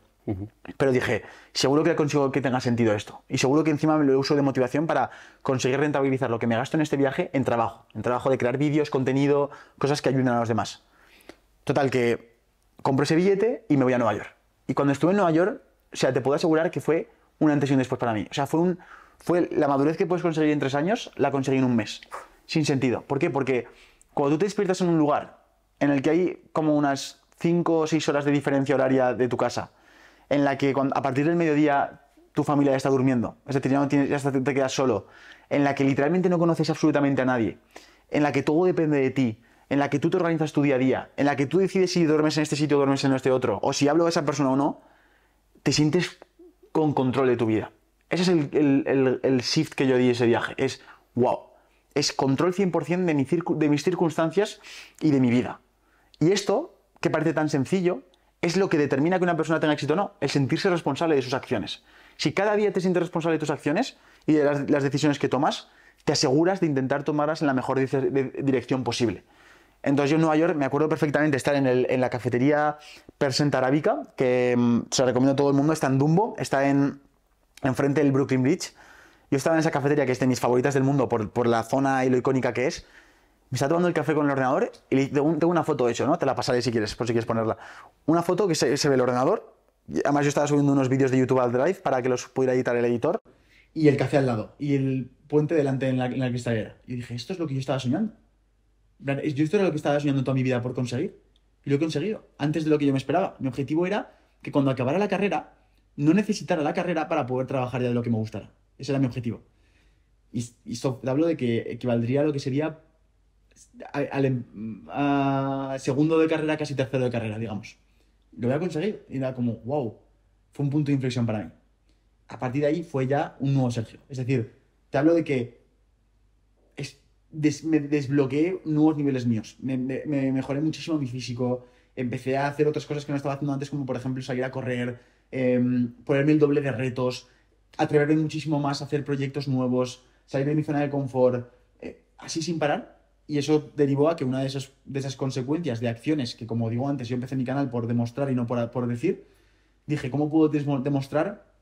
S1: Pero dije, seguro que consigo que tenga sentido esto. Y seguro que encima me lo uso de motivación para conseguir rentabilizar lo que me gasto en este viaje en trabajo. En trabajo de crear vídeos, contenido, cosas que ayuden a los demás. Total, que compré ese billete y me voy a Nueva York. Y cuando estuve en Nueva York, o sea, te puedo asegurar que fue un antes y un después para mí. O sea, fue, un, fue la madurez que puedes conseguir en tres años, la conseguí en un mes. Sin sentido. ¿Por qué? Porque cuando tú te despiertas en un lugar en el que hay como unas cinco o seis horas de diferencia horaria de tu casa, en la que a partir del mediodía tu familia ya está durmiendo, es decir, ya, tienes, ya te quedas solo, en la que literalmente no conoces absolutamente a nadie, en la que todo depende de ti, en la que tú te organizas tu día a día, en la que tú decides si duermes en este sitio o duermes en este otro, o si hablo a esa persona o no, te sientes con control de tu vida. Ese es el, shift que yo di ese viaje. Es, wow, es control 100% de, de mis circunstancias y de mi vida. Y esto, que parece tan sencillo, es lo que determina que una persona tenga éxito o no, el sentirse responsable de sus acciones. Si cada día te sientes responsable de tus acciones y de las, decisiones que tomas, te aseguras de intentar tomarlas en la mejor dirección posible. Entonces yo en Nueva York me acuerdo perfectamente estar en, la cafetería Persenta Arábica, que mm, se recomienda recomiendo a todo el mundo, está en Dumbo, está en enfrente del Brooklyn Bridge. Yo estaba en esa cafetería que es de mis favoritas del mundo por la zona y lo icónica que es, me está tomando el café con el ordenador y le, tengo, una foto hecho, ¿no? Te la pasaré si quieres, por si quieres ponerla. Una foto que se, ve el ordenador. Además, yo estaba subiendo unos vídeos de YouTube al Drive para que los pudiera editar el editor. Y el café al lado. Y el puente delante en la, en cristalera. Y dije, esto es lo que yo estaba soñando. Yo esto era lo que estaba soñando toda mi vida por conseguir. Y lo he conseguido, antes de lo que yo me esperaba. Mi objetivo era que cuando acabara la carrera, no necesitara la carrera para poder trabajar ya de lo que me gustara. Ese era mi objetivo. Y, y hablo de que equivaldría a lo que sería al, em, segundo de carrera, casi tercero de carrera, digamos. Lo voy a conseguir Y era como, wow, fue un punto de inflexión para mí. A partir de ahí fue ya un nuevo Sergio. Es decir, te hablo de que me desbloqueé nuevos niveles míos. Me, mejoré muchísimo mi físico. Empecé a hacer otras cosas que no estaba haciendo antes, como por ejemplo salir a correr, em, ponerme el doble de retos, atreverme muchísimo más a hacer proyectos nuevos, salir de mi zona de confort, eh, así sin parar y eso derivó a que una de esas, de esas consecuencias de acciones, que como digo antes, yo empecé mi canal por demostrar y no por, decir, dije, ¿cómo puedo demostrar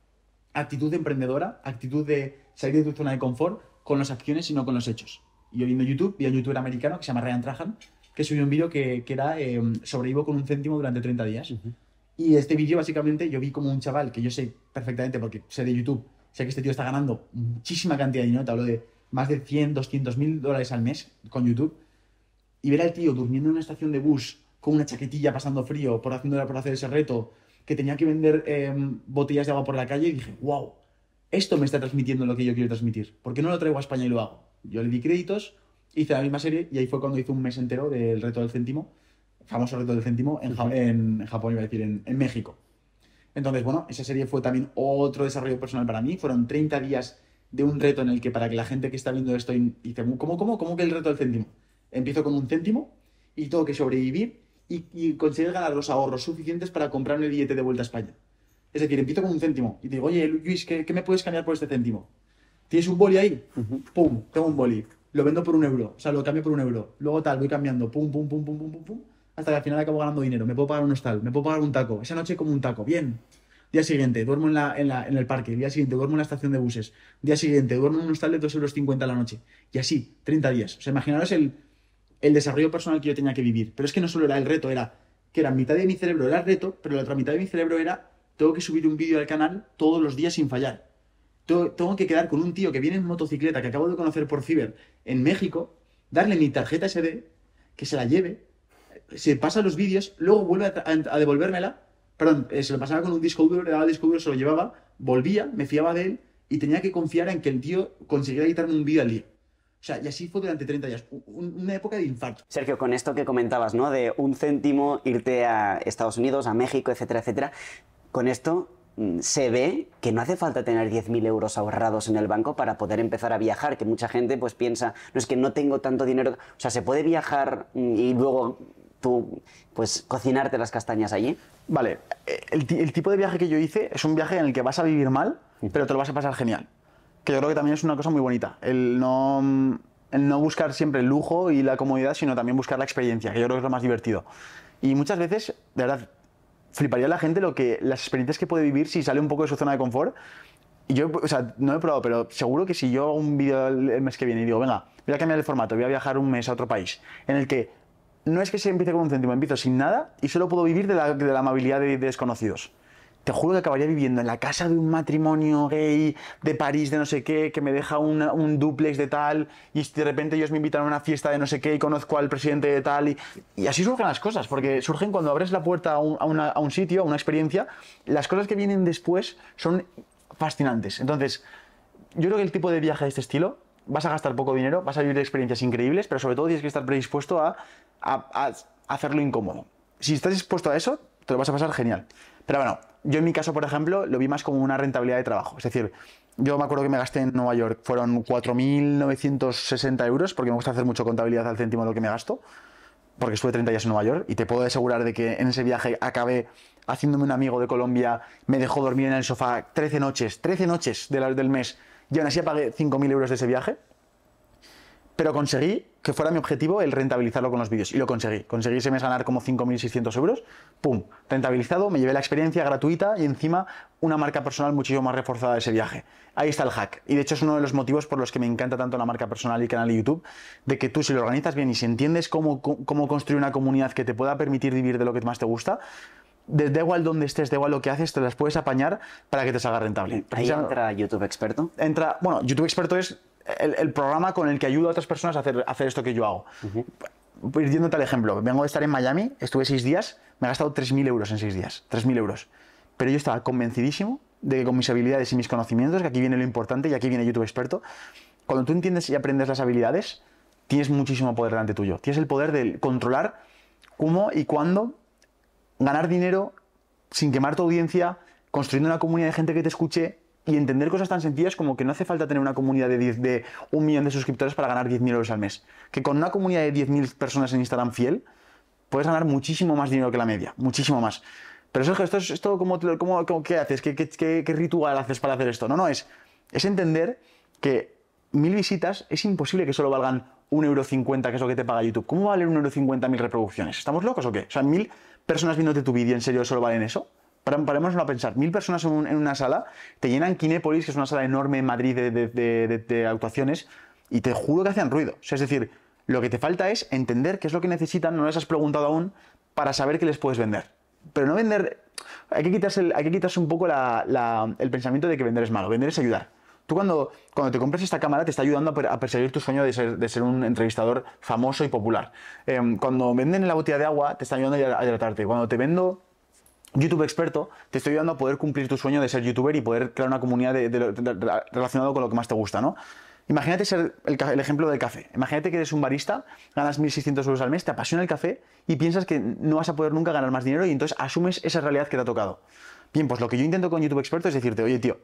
S1: actitud de emprendedora, actitud de salir de tu zona de confort con las acciones y no con los hechos? Y yo viendo YouTube, vi a un youtuber americano que se llama Ryan Trahan, que subió un vídeo que, era eh, sobrevivo con un céntimo durante 30 días. Y este vídeo básicamente yo vi como un chaval, que yo sé perfectamente porque sé de YouTube, sé que este tío está ganando muchísima cantidad de dinero, te hablo de más de 100, 200 mil dólares al mes con YouTube, y ver al tío durmiendo en una estación de bus con una chaquetilla pasando frío por, haciendo, por hacer ese reto, que tenía que vender em, botellas de agua por la calle, y dije, wow, esto me está transmitiendo lo que yo quiero transmitir, ¿por qué no lo traigo a España y lo hago? Yo le di créditos, hice la misma serie, y ahí fue cuando hice un mes entero del reto del céntimo, famoso reto del céntimo, en, en Japón, iba a decir, en, en México. Entonces, bueno, esa serie fue también otro desarrollo personal para mí. Fueron 30 días de un reto en el que para que la gente que está viendo esto y dice, ¿cómo, cómo, cómo que el reto del céntimo? Empiezo con un céntimo y tengo que sobrevivir y, conseguir ganar los ahorros suficientes para comprarme el billete de vuelta a España. Es decir, empiezo con un céntimo y digo, oye, Luis, ¿qué, me puedes cambiar por este céntimo? ¿Tienes un boli ahí? Pum, tengo un boli. Lo vendo por un euro, o sea, lo cambio por un euro. Luego tal, voy cambiando, pum, pum, pum, pum, pum, pum, pum, hasta que al final acabo ganando dinero. Me puedo pagar un hostal, me puedo pagar un taco. Esa noche como un taco, bien. Día siguiente, duermo en, la, el parque. Día siguiente, duermo en la estación de buses. Día siguiente, duermo en un hostal de 2,50 euros a la noche. Y así, 30 días. O sea, imaginaros el, desarrollo personal que yo tenía que vivir. Pero es que no solo era el reto, era que la mitad de mi cerebro era el reto, pero la otra mitad de mi cerebro era tengo que subir un vídeo al canal todos los días sin fallar. Tengo, que quedar con un tío que viene en motocicleta que acabo de conocer por ciber en México, darle mi tarjeta SD, que se la lleve, se pasa los vídeos, luego vuelve a devolvérmela Perdón, eh, se lo pasaba con un disco duro, le daba el disco duro, se lo llevaba, volvía, me fiaba de él y tenía que confiar en que el tío consiguiera quitarme un vídeo al día. O sea, y así fue durante 30 años, una época de infarto.
S2: Sergio, con esto que comentabas, ¿no? De un céntimo, irte a Estados Unidos, a México, etcétera, etcétera. Con esto mm, se ve que no hace falta tener 10.000 euros ahorrados en el banco para poder empezar a viajar, que mucha gente pues piensa, no es que no tengo tanto dinero, o sea, se puede viajar mm, y luego tú pues cocinarte las castañas allí? Vale, eh, el, tipo de viaje que yo hice es un viaje en el que vas a vivir mal, mm.
S1: pero te lo vas a pasar genial. Que yo creo que también es una cosa muy bonita, el no, no buscar siempre el lujo y la comodidad, sino también buscar la experiencia, que yo creo que es lo más divertido. Y muchas veces, de verdad, fliparía la gente lo que, las experiencias que puede vivir si sale un poco de su zona de confort. Y yo, o sea, no he probado, pero seguro que si yo hago un vídeo el mes que viene y digo, venga, voy a cambiar el formato, voy a viajar un mes a otro país, en el que no es que se empiece con un céntimo, empiezo sin nada y solo puedo vivir de la, amabilidad de, desconocidos. Te juro que acabaría viviendo en la casa de un matrimonio gay de París, de no sé qué, que me deja un duplex de tal, y de repente ellos me invitan a una fiesta de no sé qué y conozco al presidente de tal. Y, así surgen las cosas, porque surgen cuando abres la puerta a un sitio, a una experiencia, las cosas que vienen después son fascinantes. Entonces, yo creo que el tipo de viaje de este estilo vas a gastar poco dinero, vas a vivir experiencias increíbles, pero sobre todo tienes que estar predispuesto a, hacerlo incómodo. Si estás dispuesto a eso, te lo vas a pasar genial. Pero bueno, yo en mi caso, por ejemplo, lo vi más como una rentabilidad de trabajo. Es decir, yo me acuerdo que me gasté en Nueva York, fueron 4.960 euros, porque me gusta hacer mucho contabilidad al céntimo de lo que me gasto, porque estuve 30 días en Nueva York y te puedo asegurar de que en ese viaje acabé haciéndome un amigo de Colombia, me dejó dormir en el sofá 13 noches, 13 noches de la, del mes y aún así pagué 5.000 euros de ese viaje, pero conseguí que fuera mi objetivo el rentabilizarlo con los vídeos y lo conseguí. Conseguí ese mes ganar como 5.600 euros, ¡pum! Rentabilizado, me llevé la experiencia gratuita y encima una marca personal muchísimo más reforzada de ese viaje. Ahí está el hack. Y de hecho es uno de los motivos por los que me encanta tanto la marca personal y canal de YouTube, de que tú si lo organizas bien y si entiendes cómo, cómo construir una comunidad que te pueda permitir vivir de lo que más te gusta, da igual donde estés, da igual lo que haces, te las puedes apañar para que te salga rentable. Ahí entra YouTube Experto. Entra, bueno, YouTube Experto es el, programa con el que ayudo a otras personas a hacer, hacer esto que yo hago. Uh -huh. el ejemplo, vengo de estar en Miami, estuve seis días, me he gastado 3.000 euros en seis días, 3.000 euros. Pero yo estaba convencidísimo de que con mis habilidades y mis conocimientos, que aquí viene lo importante y aquí viene YouTube Experto, cuando tú entiendes y aprendes las habilidades, tienes muchísimo poder delante tuyo. Tienes el poder de controlar cómo y cuándo ganar dinero sin quemar tu audiencia, construyendo una comunidad de gente que te escuche y entender cosas tan sencillas como que no hace falta tener una comunidad de, un millón de suscriptores para ganar 10.000 euros al mes. Que con una comunidad de 10.000 personas en Instagram fiel, puedes ganar muchísimo más dinero que la media, muchísimo más. Pero Sergio, esto es esto ¿cómo, como qué haces? ¿Qué, qué, qué, ritual haces para hacer esto? No, no, es, es entender que mil visitas es imposible que solo valgan 1,50€, que es lo que te paga YouTube. ¿Cómo va a euro 1,50€ mil reproducciones? ¿Estamos locos o qué? O sea, mil personas viéndote tu vídeo, ¿en serio solo valen eso? Parémonos a pensar, mil personas en, una sala, te llenan Kinépolis, que es una sala enorme en Madrid de, actuaciones, y te juro que hacen ruido. es decir, lo que te falta es entender qué es lo que necesitan, no les has preguntado aún, para saber qué les puedes vender. Pero no vender, hay que quitarse, que un poco el pensamiento de que vender es malo, vender es ayudar. Tú cuando, cuando te compras esta cámara te está ayudando a, perseguir tu sueño de ser, un entrevistador famoso y popular. Em, cuando venden la botella de agua te está ayudando a hidratarte. Cuando te vendo YouTube experto, te estoy ayudando a poder cumplir tu sueño de ser youtuber y poder crear una comunidad relacionada con lo que más te gusta, ¿no? Imagínate ser el, el, ejemplo del café. Imagínate que eres un barista, ganas 1.600 euros al mes, te apasiona el café y piensas que no vas a poder nunca ganar más dinero y entonces asumes esa realidad que te ha tocado. Bien, pues lo que yo intento con YouTube experto es decirte, oye tío,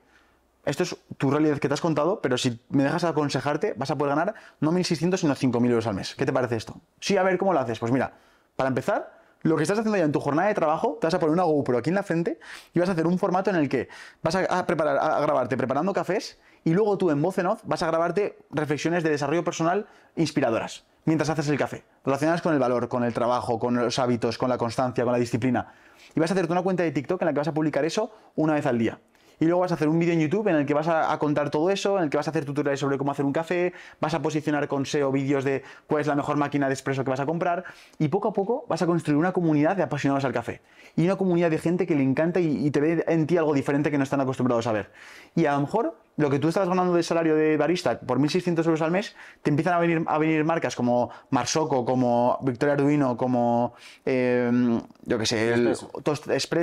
S1: esto es tu realidad que te has contado, pero si me dejas aconsejarte, vas a poder ganar no 1.600, sino 5.000 euros al mes. ¿Qué te parece esto? Sí, a ver cómo lo haces. Pues mira, para empezar, lo que estás haciendo ya en tu jornada de trabajo, te vas a poner una GoPro aquí en la frente y vas a hacer un formato en el que vas a, preparar, a grabarte preparando cafés y luego tú en voz en off vas a grabarte reflexiones de desarrollo personal inspiradoras mientras haces el café, relacionadas con el valor, con el trabajo, con los hábitos, con la constancia, con la disciplina. Y vas a hacerte una cuenta de TikTok en la que vas a publicar eso una vez al día y luego vas a hacer un vídeo en YouTube en el que vas a, contar todo eso, en el que vas a hacer tutoriales sobre cómo hacer un café, vas a posicionar con SEO vídeos de cuál es la mejor máquina de expreso que vas a comprar y poco a poco vas a construir una comunidad de apasionados al café y una comunidad de gente que le encanta y, y te ve en ti algo diferente que no están acostumbrados a ver. Y a lo mejor lo que tú estás ganando de salario de barista por 1.600 euros al mes, te empiezan a venir, a venir marcas como Marsoco, como Victoria Arduino, como, eh, yo qué sé,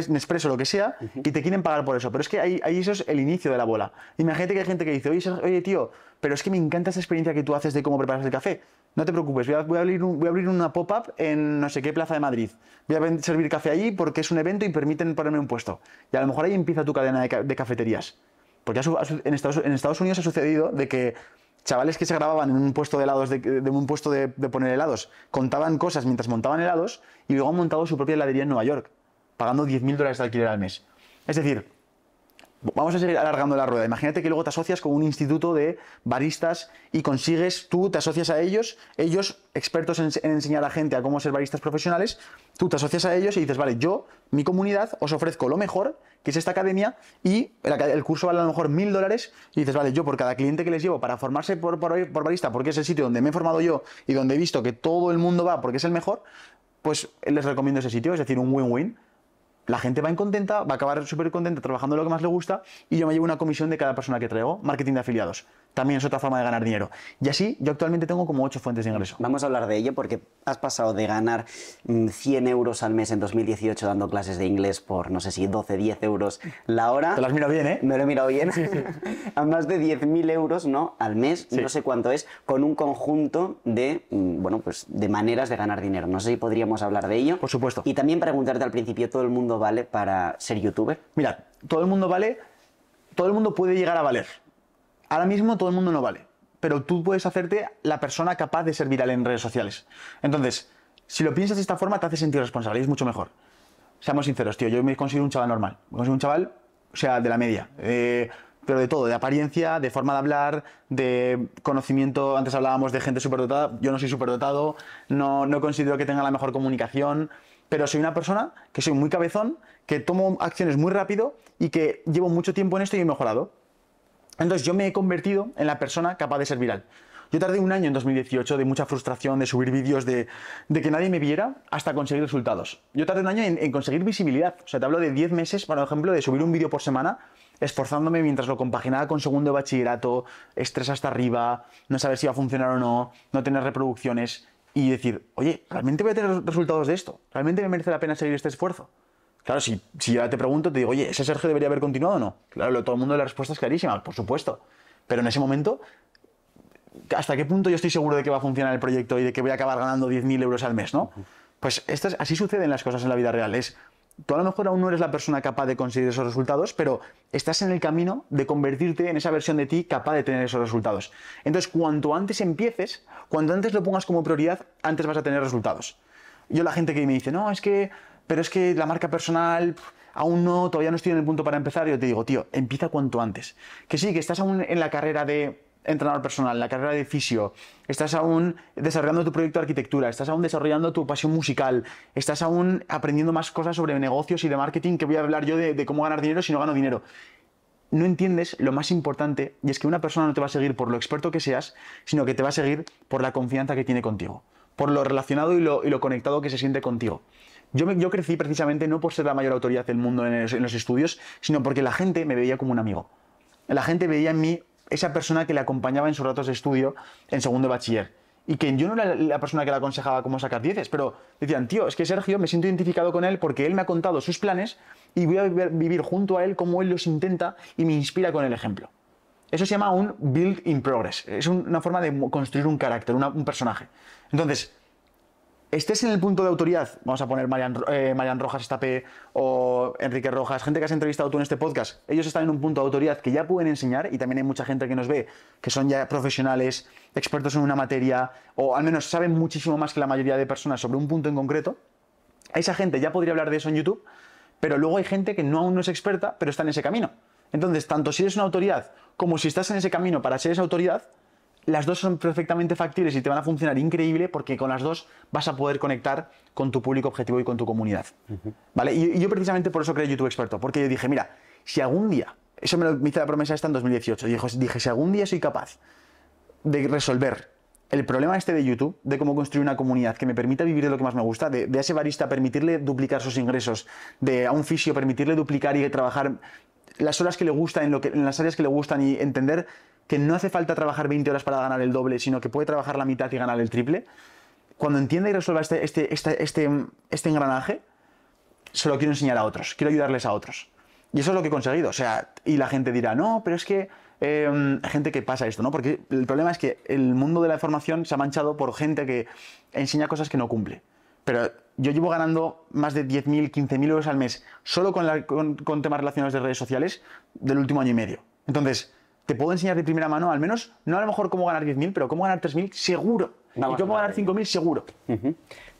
S1: Nespresso, lo que sea, y te quieren pagar por eso. Pero es que ahí, eso es el inicio de la bola. Imagínate que hay gente que dice, oye, tío, pero es que me encanta esa experiencia que tú haces de cómo preparas el café. No te preocupes, voy a, abrir, una pop-up en no sé qué plaza de Madrid. Voy a servir café allí porque es un evento y permiten ponerme un puesto. Y a lo mejor ahí empieza tu cadena de cafeterías. Porque en, Estados, en Estados Unidos ha sucedido de que chavales que se grababan en un puesto de helados, de, un puesto de, de, poner helados, contaban cosas mientras montaban helados y luego han montado su propia heladería en Nueva York, pagando 10.000 dólares de alquiler al mes. Es decir, Vamos a seguir alargando la rueda. Imagínate que luego te asocias con un instituto de baristas y consigues, tú te asocias a ellos, ellos expertos en, enseñar a gente a cómo ser baristas profesionales, tú te asocias a ellos y dices, vale, yo, mi comunidad, os ofrezco lo mejor, que es esta academia, y el, curso vale a lo mejor mil dólares, y dices, vale, yo por cada cliente que les llevo para formarse por, por, por barista, porque es el sitio donde me he formado yo y donde he visto que todo el mundo va porque es el mejor, pues les recomiendo ese sitio, es decir, un win-win la gente va contenta, va a acabar súper contenta trabajando lo que más le gusta y yo me llevo una comisión de cada persona que traigo, marketing de afiliados también es otra forma de ganar dinero. Y así yo actualmente tengo como ocho fuentes de ingreso.
S2: Vamos a hablar de ello porque has pasado de ganar 100 mm, euros al mes en 2018 dando clases de inglés por, no sé si 12, 10 euros la hora. Te has mirado bien, ¿eh? Me lo he mirado bien. a más de 10.000 euros ¿no? al mes, no sé cuánto es, con un conjunto de, mm, bueno, pues de maneras de ganar dinero. No sé si podríamos hablar de ello. Por supuesto. Y también preguntarte al principio, ¿todo el mundo vale para ser youtuber? Mira, todo el mundo vale, todo el mundo puede llegar a
S1: valer. Ahora mismo todo el mundo no vale, pero tú puedes hacerte la persona capaz de ser viral en redes sociales. Entonces, si lo piensas de esta forma, te hace sentir responsable y es mucho mejor. Seamos sinceros, tío, yo me considero un chaval normal. Me considero un chaval, o sea, de la media. Eh, pero de todo, de apariencia, de forma de hablar, de conocimiento. Antes hablábamos de gente superdotada. Yo no soy superdotado, no, no considero que tenga la mejor comunicación, pero soy una persona que soy muy cabezón, que tomo acciones muy rápido y que llevo mucho tiempo en esto y he mejorado. Entonces yo me he convertido en la persona capaz de ser viral. Yo tardé un año en 2018 de mucha frustración, de subir vídeos, de, que nadie me viera, hasta conseguir resultados. Yo tardé un año en, conseguir visibilidad. O sea, te hablo de 10 meses, por ejemplo, de subir un vídeo por semana, esforzándome mientras lo compaginaba con segundo bachillerato, estrés hasta arriba, no saber si iba a funcionar o no, no tener reproducciones y decir, oye, ¿realmente voy a tener resultados de esto? ¿Realmente me merece la pena seguir este esfuerzo? Claro, si, si yo te pregunto, te digo, oye, ¿ese Sergio debería haber continuado o no? Claro, lo, todo el mundo la respuesta es clarísima, por supuesto. Pero en ese momento, ¿hasta qué punto yo estoy seguro de que va a funcionar el proyecto y de que voy a acabar ganando 10.000 euros al mes, no? Pues esto así suceden las cosas en la vida real. Es, tú a lo mejor aún no eres la persona capaz de conseguir esos resultados, pero estás en el camino de convertirte en esa versión de ti capaz de tener esos resultados. Entonces, cuanto antes empieces, cuanto antes lo pongas como prioridad, antes vas a tener resultados. Yo la gente que me dice, no, es que pero es que la marca personal aún no, todavía no estoy en el punto para empezar, yo te digo, tío, empieza cuanto antes. Que sí, que estás aún en la carrera de entrenador personal, en la carrera de fisio, estás aún desarrollando tu proyecto de arquitectura, estás aún desarrollando tu pasión musical, estás aún aprendiendo más cosas sobre negocios y de marketing que voy a hablar yo de, cómo ganar dinero si no gano dinero. No entiendes lo más importante y es que una persona no te va a seguir por lo experto que seas, sino que te va a seguir por la confianza que tiene contigo, por lo relacionado y lo conectado que se siente contigo. Yo, crecí precisamente no por ser la mayor autoridad del mundo en, los estudios, sino porque la gente me veía como un amigo. La gente veía en mí esa persona que le acompañaba en sus ratos de estudio en segundo bachiller y que yo no era la persona que le aconsejaba cómo sacar dieces, pero decían, tío, es que Sergio me siento identificado con él porque él me ha contado sus planes y voy a vivir junto a él como él los intenta y me inspira con el ejemplo. Eso se llama un build in progress, es una forma de construir un carácter, un personaje. Entonces, estés en el punto de autoridad, vamos a poner Marian, eh, Rojas, Estape o Enrique Rojas, gente que has entrevistado tú en este podcast, ellos están en un punto de autoridad que ya pueden enseñar y también hay mucha gente que nos ve que son ya profesionales, expertos en una materia o al menos saben muchísimo más que la mayoría de personas sobre un punto en concreto. A esa gente ya podría hablar de eso en YouTube, pero luego hay gente que no aún no es experta, pero está en ese camino. Entonces, tanto si eres una autoridad como si estás en ese camino para ser esa autoridad, las dos son perfectamente factibles y te van a funcionar increíble porque con las dos vas a poder conectar con tu público objetivo y con tu comunidad. ¿Vale? Y, yo precisamente por eso creé YouTube Experto, porque yo dije, mira, si algún día, eso me, lo, me hice la promesa esta en 2018, y dije, si algún día soy capaz de resolver el problema este de YouTube, de cómo construir una comunidad que me permita vivir de lo que más me gusta, de, ese barista permitirle duplicar sus ingresos, de a un fisio permitirle duplicar y trabajar las horas que le gustan, en, en las áreas que le gustan y entender que no hace falta trabajar 20 horas para ganar el doble, sino que puede trabajar la mitad y ganar el triple, cuando entienda y resuelva este, este, este, este, engranaje, se lo quiero enseñar a otros, quiero ayudarles a otros. Y eso es lo que he conseguido. O sea, y la gente dirá, no, pero es que gente que pasa esto, ¿no? Porque el problema es que el mundo de la formación se ha manchado por gente que enseña cosas que no cumple. Pero yo llevo ganando más de 10.000, 15.000 euros al mes solo con, con temas relacionados de redes sociales del último año y medio. Entonces, te puedo enseñar de primera mano, al menos, no a lo mejor cómo ganar 10.000, pero cómo ganar 3.000 seguro. y cómo ganar 5.000 seguro.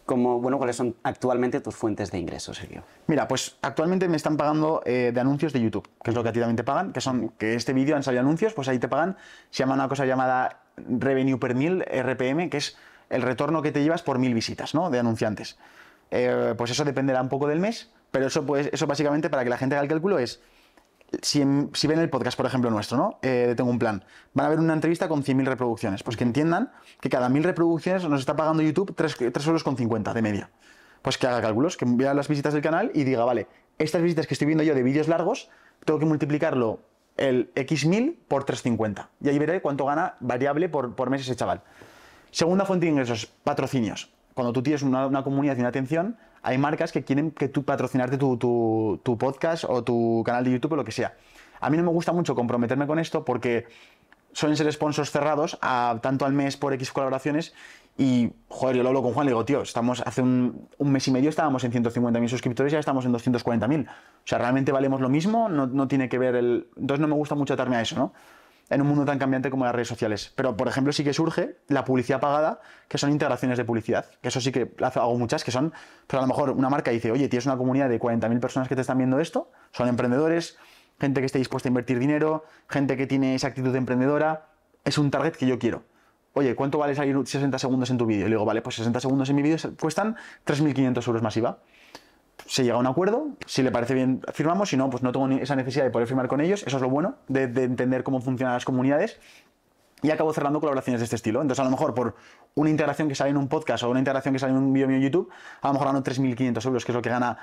S1: Como, bueno, ¿Cuáles son actualmente tus fuentes de ingresos, Sergio? Mira, pues actualmente me están pagando eh, de anuncios de YouTube, que es lo que a ti también te pagan, que son que este vídeo han salido anuncios, pues ahí te pagan. Se llama una cosa llamada Revenue per Mil, RPM, que es el retorno que te llevas por mil visitas, ¿no? De anunciantes. Eh, pues eso dependerá un poco del mes, pero eso, pues, eso básicamente para que la gente haga el cálculo es si, ven el podcast, por ejemplo, nuestro, ¿no? Eh, tengo un plan. Van a ver una entrevista con 100.000 reproducciones. Pues que entiendan que cada 1.000 reproducciones nos está pagando YouTube 3, euros con 50 de media. Pues que haga cálculos, que vea las visitas del canal y diga, vale, estas visitas que estoy viendo yo de vídeos largos, tengo que multiplicarlo el X mil por 350. Y ahí veré cuánto gana variable por, por mes ese chaval. Segunda fuente de ingresos, patrocinios. Cuando tú tienes una, una comunidad y una atención, hay marcas que quieren que tú patrocinarte tu, tu, podcast o tu canal de YouTube o lo que sea. A mí no me gusta mucho comprometerme con esto porque suelen ser sponsors cerrados tanto al mes por X colaboraciones y, joder, yo lo hablo con Juan, le digo, tío, estamos, hace un, mes y medio estábamos en 150.000 suscriptores y ya estamos en 240.000. O sea, realmente valemos lo mismo, no, no tiene que ver el... Entonces no me gusta mucho atarme a eso, ¿no? en un mundo tan cambiante como las redes sociales. Pero, por ejemplo, sí que surge la publicidad pagada, que son integraciones de publicidad, que eso sí que hago muchas, que son, Pero pues, a lo mejor una marca dice, oye, tienes una comunidad de 40.000 personas que te están viendo esto, son emprendedores, gente que esté dispuesta a invertir dinero, gente que tiene esa actitud emprendedora, es un target que yo quiero. Oye, ¿cuánto vale salir 60 segundos en tu vídeo? Y le digo, vale, pues 60 segundos en mi vídeo cuestan 3.500 euros masiva se llega a un acuerdo, si le parece bien firmamos, si no, pues no tengo esa necesidad de poder firmar con ellos, eso es lo bueno de, entender cómo funcionan las comunidades y acabo cerrando colaboraciones de este estilo. Entonces, a lo mejor por una integración que sale en un podcast o una integración que sale en un vídeo mío YouTube, a lo mejor gano 3.500 euros, que es lo que gana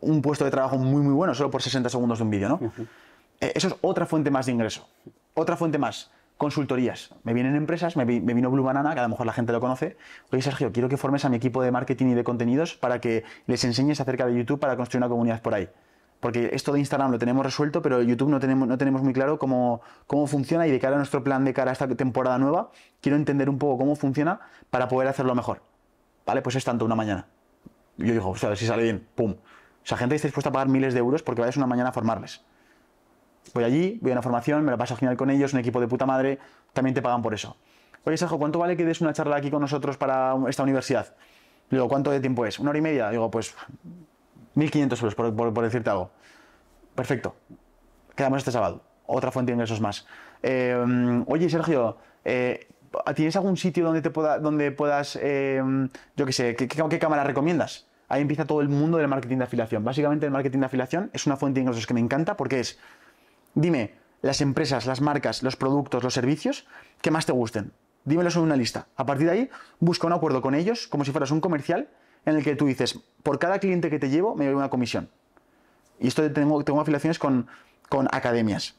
S1: un puesto de trabajo muy, muy bueno, solo por 60 segundos de un vídeo, ¿no? Eh, eso es otra fuente más de ingreso. Otra fuente más consultorías. Me vienen empresas, me, vino Blue Banana, que a lo mejor la gente lo conoce. Oye, Sergio, quiero que formes a mi equipo de marketing y de contenidos para que les enseñes acerca de YouTube para construir una comunidad por ahí. Porque esto de Instagram lo tenemos resuelto, pero YouTube no tenemos, no tenemos muy claro cómo, cómo funciona y de cara a nuestro plan de cara a esta temporada nueva, quiero entender un poco cómo funciona para poder hacerlo mejor. Vale, pues es tanto una mañana. Yo digo, o sea, si sale bien, pum. O sea, gente está dispuesta a pagar miles de euros porque vayas una mañana a formarles. Voy allí, voy a una formación, me lo paso genial con ellos, un equipo de puta madre, también te pagan por eso. Oye, Sergio, ¿cuánto vale que des una charla aquí con nosotros para esta universidad? digo, ¿cuánto de tiempo es? ¿Una hora y media? digo, pues 1.500 euros, por, decirte algo. Perfecto. Quedamos este sábado. Otra fuente de ingresos más. Em, oye, Sergio, eh, ¿tienes algún sitio donde, te pueda, donde puedas, em, yo qué sé, ¿qué, qué cámara recomiendas? Ahí empieza todo el mundo del marketing de afiliación. Básicamente el marketing de afiliación es una fuente de ingresos que me encanta porque es Dime las empresas, las marcas, los productos, los servicios que más te gusten. Dímelos en una lista. A partir de ahí, busca un acuerdo con ellos, como si fueras un comercial, en el que tú dices, por cada cliente que te llevo, me doy una comisión. Y esto tengo, tengo afiliaciones con, academias,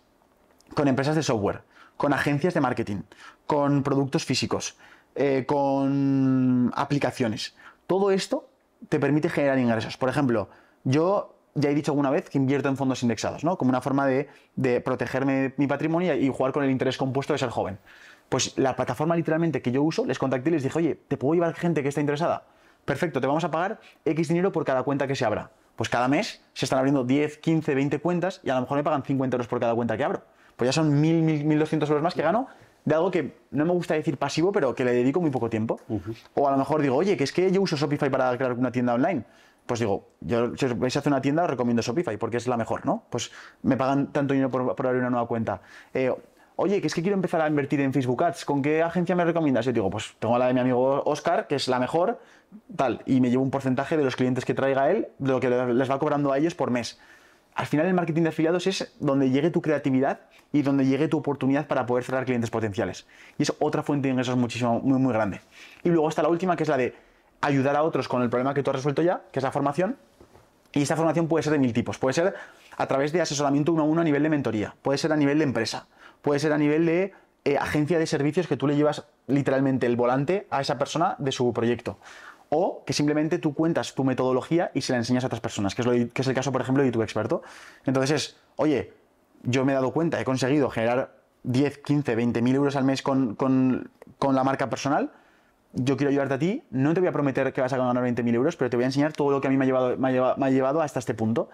S1: con empresas de software, con agencias de marketing, con productos físicos, eh, con aplicaciones. Todo esto te permite generar ingresos. Por ejemplo, yo ya he dicho alguna vez que invierto en fondos indexados, ¿no? Como una forma de, de protegerme mi patrimonio y jugar con el interés compuesto de ser joven. Pues la plataforma literalmente que yo uso, les contacté y les dije, oye, ¿te puedo llevar gente que está interesada? Perfecto, te vamos a pagar X dinero por cada cuenta que se abra. Pues cada mes se están abriendo 10, 15, 20 cuentas y a lo mejor me pagan 50 euros por cada cuenta que abro. Pues ya son 1.000, 1.200 euros más que gano de algo que no me gusta decir pasivo, pero que le dedico muy poco tiempo. O a lo mejor digo, oye, que es que yo uso Shopify para crear una tienda online pues digo, yo, si vais a hacer una tienda, os recomiendo Shopify porque es la mejor, ¿no? Pues me pagan tanto dinero por, abrir una nueva cuenta. Eh, oye, que es que quiero empezar a invertir en Facebook Ads, ¿con qué agencia me recomiendas? Yo digo, pues tengo la de mi amigo Oscar, que es la mejor, tal, y me llevo un porcentaje de los clientes que traiga él, de lo que les va cobrando a ellos por mes. Al final el marketing de afiliados es donde llegue tu creatividad y donde llegue tu oportunidad para poder cerrar clientes potenciales. Y es otra fuente de ingresos muchísimo, muy, muy grande. Y luego está la última, que es la de ayudar a otros con el problema que tú has resuelto ya, que es la formación. Y esta formación puede ser de mil tipos. Puede ser a través de asesoramiento uno a uno a nivel de mentoría. Puede ser a nivel de empresa. Puede ser a nivel de eh, agencia de servicios que tú le llevas literalmente el volante a esa persona de su proyecto. O que simplemente tú cuentas tu metodología y se la enseñas a otras personas, que es, que es el caso, por ejemplo, de tu experto. Entonces es, oye, yo me he dado cuenta, he conseguido generar 10, 15, 20 mil euros al mes con, con la marca personal yo quiero ayudarte a ti, no te voy a prometer que vas a ganar 20.000 euros, pero te voy a enseñar todo lo que a mí me ha, llevado, me, ha llevado, hasta este punto,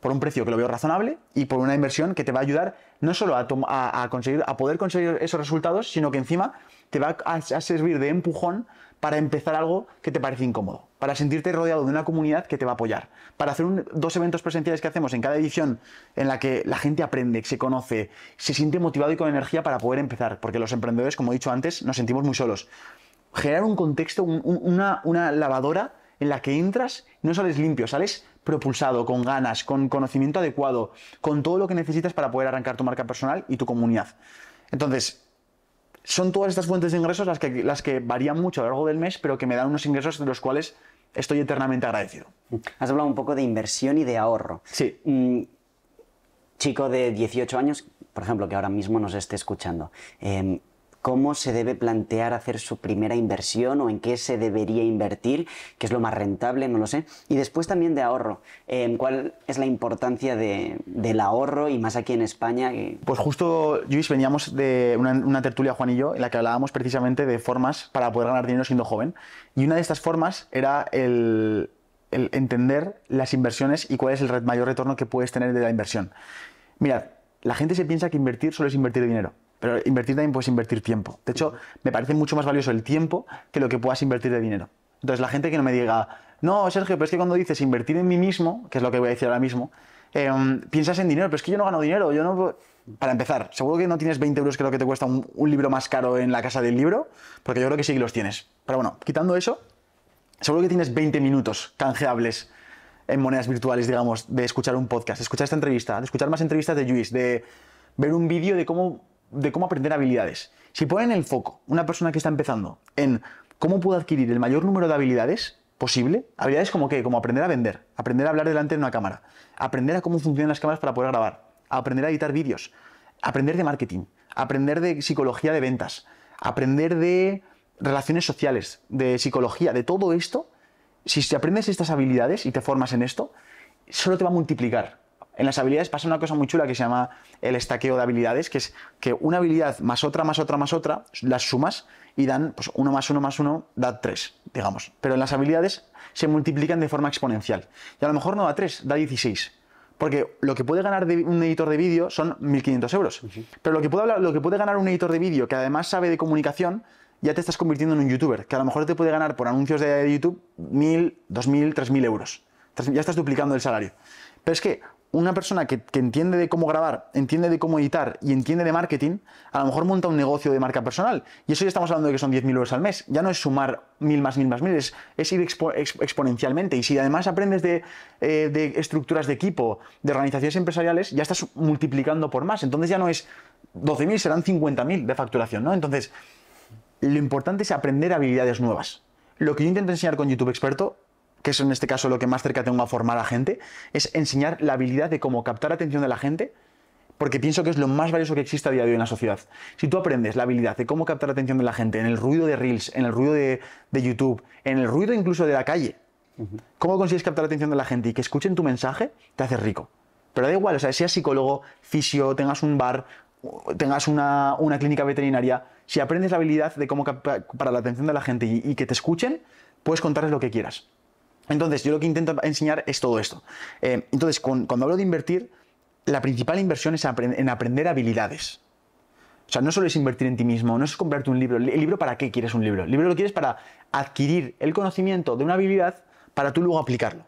S1: por un precio que lo veo razonable y por una inversión que te va a ayudar no solo a, conseguir, a poder conseguir esos resultados, sino que encima te va a, servir de empujón para empezar algo que te parece incómodo, para sentirte rodeado de una comunidad que te va a apoyar, para hacer dos eventos presenciales que hacemos en cada edición en la que la gente aprende, se conoce, se siente motivado y con energía para poder empezar, porque los emprendedores, como he dicho antes, nos sentimos muy solos generar un contexto, una, lavadora en la que entras no sales limpio, sales propulsado, con ganas, con conocimiento adecuado, con todo lo que necesitas para poder arrancar tu marca personal y tu comunidad. Entonces, son todas estas fuentes de ingresos las que, las que varían mucho a lo largo del mes, pero que me dan unos ingresos de los cuales estoy eternamente agradecido. Mm.
S2: Has hablado un poco de inversión y de ahorro. Sí. Mm, chico de 18 años, por ejemplo, que ahora mismo nos esté escuchando. Em, cómo se debe plantear hacer su primera inversión o en qué se debería invertir, qué es lo más rentable, no lo sé. Y después también de ahorro, ¿cuál es la importancia del ahorro y más aquí en España? Eh.
S1: Pues justo, Luis, veníamos de una, tertulia, Juan y yo, en la que hablábamos precisamente de formas para poder ganar dinero siendo joven. Y una de estas formas era el entender las inversiones y cuál es el mayor retorno que puedes tener de la inversión. Mirad, la gente se piensa que invertir solo es invertir dinero. Pero invertir también puedes invertir tiempo. De hecho, me parece mucho más valioso el tiempo que lo que puedas invertir de dinero. Entonces, la gente que no me diga, no, Sergio, pero es que cuando dices invertir en mí mismo, que es lo que voy a decir ahora mismo, em, piensas en dinero, pero es que yo no gano dinero, yo no... Para empezar, seguro que no tienes 20 euros que lo que te cuesta un, un libro más caro en la casa del libro, porque yo creo que sí que los tienes. Pero bueno, quitando eso, seguro que tienes 20 minutos canjeables en monedas virtuales, digamos, de escuchar un podcast, de escuchar esta entrevista, de escuchar más entrevistas de Luis, de ver un vídeo de cómo de cómo aprender habilidades. Si ponen el foco, una persona que está empezando, en cómo puedo adquirir el mayor número de habilidades posible, habilidades como qué, como aprender a vender, aprender a hablar delante de una cámara, aprender a cómo funcionan las cámaras para poder grabar, aprender a editar vídeos, aprender de marketing, aprender de psicología de ventas, aprender de relaciones sociales, de psicología, de todo esto, si aprendes estas habilidades y te formas en esto, solo te va a multiplicar en las habilidades pasa una cosa muy chula que se llama el estaqueo de habilidades, que es que una habilidad más otra, más otra, más otra, las sumas y dan, pues uno más uno más uno da tres, digamos. Pero en las habilidades se multiplican de forma exponencial. Y a lo mejor no da tres, da 16. Porque lo que puede ganar un editor de vídeo son 1.500 euros. Pero lo que, puede lo que puede ganar un editor de vídeo que además sabe de comunicación, ya te estás convirtiendo en un youtuber, que a lo mejor te puede ganar por anuncios de YouTube 1.000, 2.000, 3.000 euros. Ya estás duplicando el salario. Pero es que una persona que, entiende de cómo grabar, entiende de cómo editar y entiende de marketing, a lo mejor monta un negocio de marca personal. Y eso ya estamos hablando de que son 10.000 euros al mes. Ya no es sumar mil más mil más mil, es, ir exponencialmente. Y si además aprendes eh, de, estructuras de equipo, de organizaciones empresariales, ya estás multiplicando por más. Entonces ya no es 12.000, serán 50.000 de facturación, ¿no? Entonces, lo importante es aprender habilidades nuevas. Lo que yo intento enseñar con YouTube Experto que es en este caso lo que más cerca tengo a formar a gente, es enseñar la habilidad de cómo captar atención de la gente, porque pienso que es lo más valioso que existe a día de hoy en la sociedad. Si tú aprendes la habilidad de cómo captar la atención de la gente en el ruido de Reels, en el ruido de, de YouTube, en el ruido incluso de la calle, cómo consigues captar la atención de la gente y que escuchen tu mensaje, te haces rico. Pero da igual, o sea, seas psicólogo, fisio, tengas un bar, tengas una, una clínica veterinaria, si aprendes la habilidad de cómo captar para la atención de la gente y que te escuchen, puedes contarles lo que quieras. Entonces, yo lo que intento enseñar es todo esto. Eh, entonces, cuando hablo de invertir, la principal inversión es en aprender habilidades. O sea, no solo es invertir en ti mismo, no es comprarte un libro. ¿El libro para qué quieres un libro? El libro lo quieres para adquirir el conocimiento de una habilidad para tú luego aplicarlo.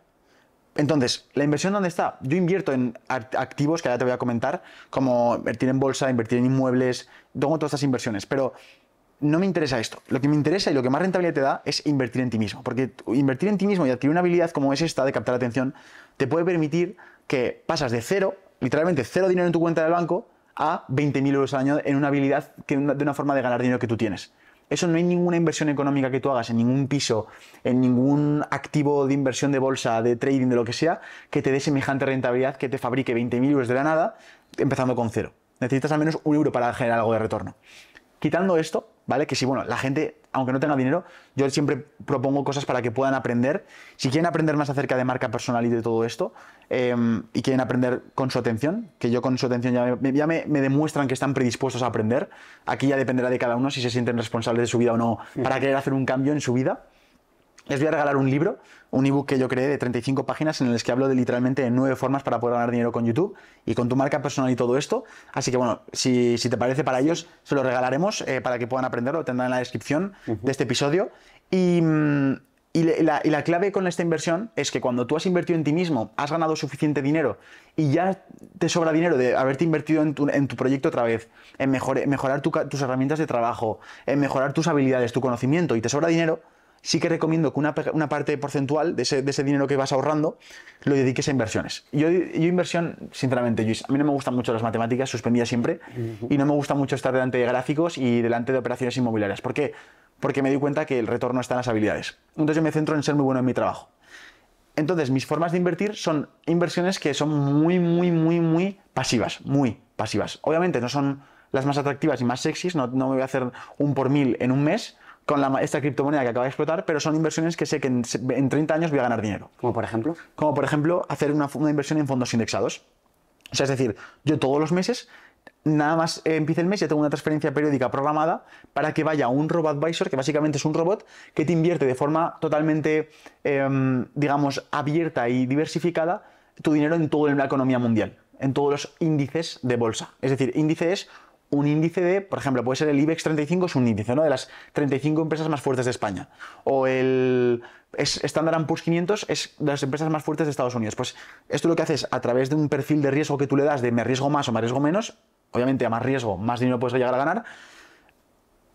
S1: Entonces, ¿la inversión dónde está? Yo invierto en activos que ahora te voy a comentar, como invertir en bolsa, invertir en inmuebles, tengo todas estas inversiones, pero no me interesa esto. Lo que me interesa y lo que más rentabilidad te da es invertir en ti mismo. Porque invertir en ti mismo y adquirir una habilidad como es esta de captar atención te puede permitir que pasas de cero, literalmente cero dinero en tu cuenta del banco, a 20.000 euros al año en una habilidad de una forma de ganar dinero que tú tienes. Eso no hay ninguna inversión económica que tú hagas en ningún piso, en ningún activo de inversión de bolsa, de trading, de lo que sea, que te dé semejante rentabilidad que te fabrique 20.000 euros de la nada, empezando con cero. Necesitas al menos un euro para generar algo de retorno quitando esto, ¿vale? Que si, bueno, la gente, aunque no tenga dinero, yo siempre propongo cosas para que puedan aprender. Si quieren aprender más acerca de marca personal y de todo esto, em, y quieren aprender con su atención, que yo con su atención ya, me, demuestran que están predispuestos a aprender, aquí ya dependerá de cada uno si se sienten responsables de su vida o no para querer hacer un cambio en su vida. Les voy a regalar un libro, un ebook que yo creé de 35 páginas en el que hablo de literalmente nueve formas para poder ganar dinero con YouTube y con tu marca personal y todo esto. Así que bueno, si, te parece para ellos, se lo regalaremos eh, para que puedan aprenderlo, lo tendrán en la descripción de este episodio. Mm, y, la, clave con esta inversión es que cuando tú has invertido en ti mismo, has ganado suficiente dinero y ya te sobra dinero de haberte invertido en tu, proyecto otra vez, en mejorar tus herramientas de trabajo, en mejorar tus habilidades, tu conocimiento y te sobra dinero, sí que recomiendo que una, parte porcentual de ese, dinero que vas ahorrando lo dediques a inversiones. Yo, yo inversión, sinceramente, a mí no me gustan mucho las matemáticas, suspendía siempre, y no me gusta mucho estar delante de gráficos y delante de operaciones inmobiliarias. ¿Por qué? Porque me di cuenta que el retorno está en las habilidades. Entonces yo me centro en ser muy bueno en mi trabajo. Entonces, mis formas de invertir son inversiones que son muy, muy, muy, muy pasivas, muy pasivas. Obviamente no son las más atractivas y más sexys, no, no me voy a hacer un por mil en un mes, con esta criptomoneda que acaba de explotar, pero son inversiones que sé que en, 30 años voy a ganar dinero. ¿Como por ejemplo? Como por ejemplo hacer una, inversión en fondos indexados. O sea, es decir, yo todos los meses nada más empiece el mes, ya tengo una transferencia periódica programada para que vaya un robot advisor, que básicamente es un robot que te invierte de forma totalmente, em, digamos, abierta y diversificada tu dinero en toda la economía mundial, en todos los índices de bolsa. Es decir, índices un índice de, por ejemplo, puede ser el IBEX 35, es un índice, ¿no? De las 35 empresas más fuertes de España. O el Standard Poor's 500 es de las empresas más fuertes de Estados Unidos. Pues esto lo que haces a través de un perfil de riesgo que tú le das de me riesgo más o me arriesgo menos, obviamente a más riesgo, más dinero puedes llegar a ganar,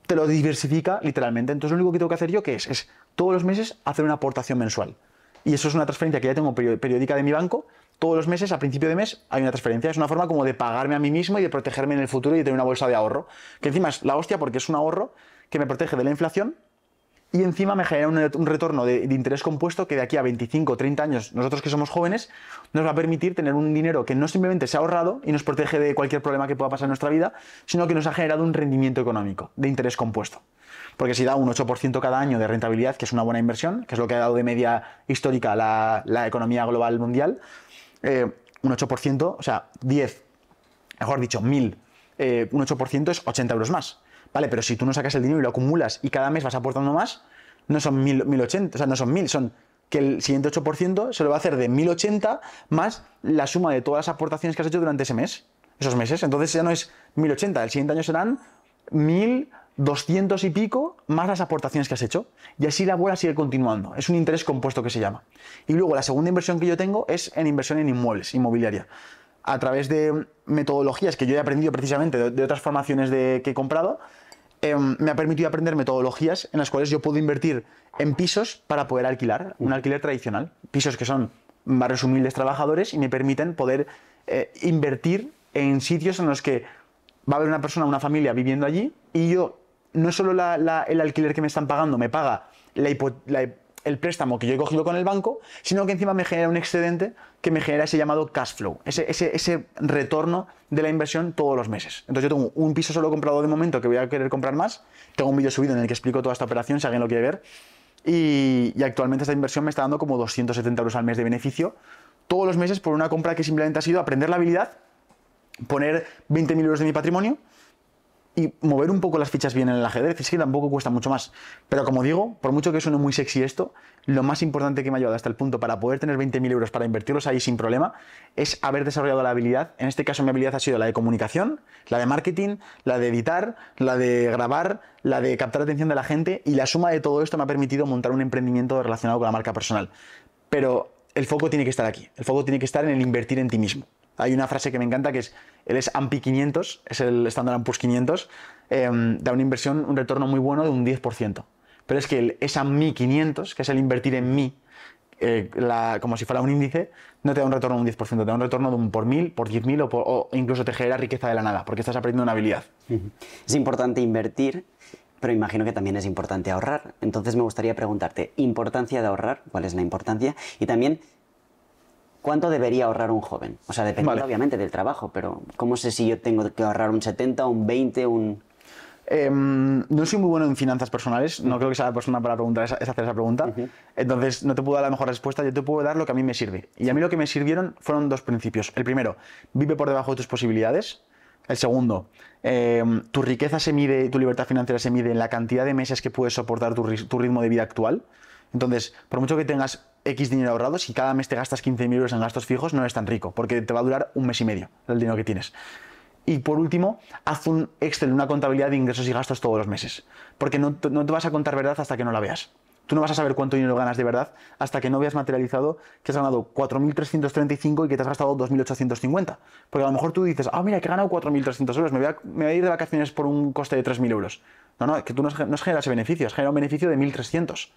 S1: te lo diversifica literalmente. Entonces lo único que tengo que hacer yo, que es? Es todos los meses hacer una aportación mensual. Y eso es una transferencia que ya tengo periódica de mi banco, todos los meses, a principio de mes, hay una transferencia. Es una forma como de pagarme a mí mismo y de protegerme en el futuro y de tener una bolsa de ahorro. Que encima es la hostia porque es un ahorro que me protege de la inflación y encima me genera un, retorno de, interés compuesto que de aquí a 25 o 30 años, nosotros que somos jóvenes, nos va a permitir tener un dinero que no simplemente se ha ahorrado y nos protege de cualquier problema que pueda pasar en nuestra vida, sino que nos ha generado un rendimiento económico de interés compuesto. Porque si da un 8% cada año de rentabilidad, que es una buena inversión, que es lo que ha dado de media histórica la economía global mundial, eh, un 8%, o sea, 10, mejor dicho, 1000, eh, un 8% es 80 euros más. ¿Vale? Pero si tú no sacas el dinero y lo acumulas y cada mes vas aportando más, no son 1000, 1080, o sea, no son 1000, son que el siguiente 8% se lo va a hacer de 1080 más la suma de todas las aportaciones que has hecho durante ese mes, esos meses. Entonces ya no es 1080, el siguiente año serán 1000 200 y pico más las aportaciones que has hecho. Y así la bola sigue continuando. Es un interés compuesto que se llama. Y luego la segunda inversión que yo tengo es en inversión en inmuebles, inmobiliaria. A través de metodologías que yo he aprendido precisamente de, otras formaciones de, que he comprado, em, me ha permitido aprender metodologías en las cuales yo puedo invertir en pisos para poder alquilar, un alquiler tradicional. Pisos que son varios humildes trabajadores y me permiten poder eh, invertir en sitios en los que va a haber una persona, una familia viviendo allí y yo no es solo el alquiler que me están pagando, me paga el préstamo que yo he cogido con el banco, sino que encima me genera un excedente que me genera ese llamado cash flow, ese, retorno de la inversión todos los meses. Entonces yo tengo un piso solo comprado de momento que voy a querer comprar más, tengo un vídeo subido en el que explico toda esta operación si alguien lo quiere ver, y, y actualmente esta inversión me está dando como 270 euros al mes de beneficio todos los meses por una compra que simplemente ha sido aprender la habilidad, poner 20.000 euros de mi patrimonio, y mover un poco las fichas bien en el ajedrez. Es que tampoco cuesta mucho más. Pero como digo, por mucho que suene muy sexy esto, lo más importante que me ha ayudado hasta el punto para poder tener 20.000 euros para invertirlos ahí sin problema es haber desarrollado la habilidad. En este caso mi habilidad ha sido la de comunicación, la de marketing, la de editar, la de grabar, la de captar la atención de la gente y la suma de todo esto me ha permitido montar un emprendimiento relacionado con la marca personal. Pero el foco tiene que estar aquí. El foco tiene que estar en el invertir en ti mismo. Hay una frase que me encanta que es, el es 500, es el estándar Ampus 500, da una inversión, un retorno muy bueno de un 10%. Pero es que el S&P 500, que es el invertir en mí, eh, como si fuera un índice, no te da un retorno de un 10%, te
S2: da un retorno de un por mil, por diez mil o incluso te genera riqueza de la nada, porque estás aprendiendo una habilidad. Es importante invertir, pero imagino que también es importante ahorrar. Entonces me gustaría preguntarte, importancia de ahorrar, cuál es la importancia, y también ¿Cuánto debería ahorrar un joven? O sea, dependiendo obviamente del trabajo, pero ¿cómo sé si yo tengo que ahorrar un 70, un 20, un...? Em, no soy muy bueno en finanzas personales, no creo que sea la persona para hacer esa
S1: pregunta. Entonces, no te puedo dar la mejor respuesta, yo te puedo dar lo que a mí me sirve. Y a mí lo que me sirvieron fueron dos principios. El primero, vive por debajo de tus posibilidades. El segundo, em, tu riqueza se mide, tu libertad financiera se mide en la cantidad de meses que puedes soportar tu ritmo de vida actual. Entonces, por mucho que tengas X dinero ahorrado, si cada mes te gastas 15.000 euros en gastos fijos, no eres tan rico, porque te va a durar un mes y medio el dinero que tienes. Y por último, haz un Excel, una contabilidad de ingresos y gastos todos los meses, porque no, te vas a contar verdad hasta que no la veas. Tú no vas a saber cuánto dinero ganas de verdad hasta que no veas materializado que has ganado 4.335 y que te has gastado 2.850. Porque a lo mejor tú dices, ah, mira, que he ganado 4.300 euros, me voy, a, ir de vacaciones por un coste de 3.000 euros. No, no, que tú no, no has ese beneficio, has generado un beneficio de 1.300.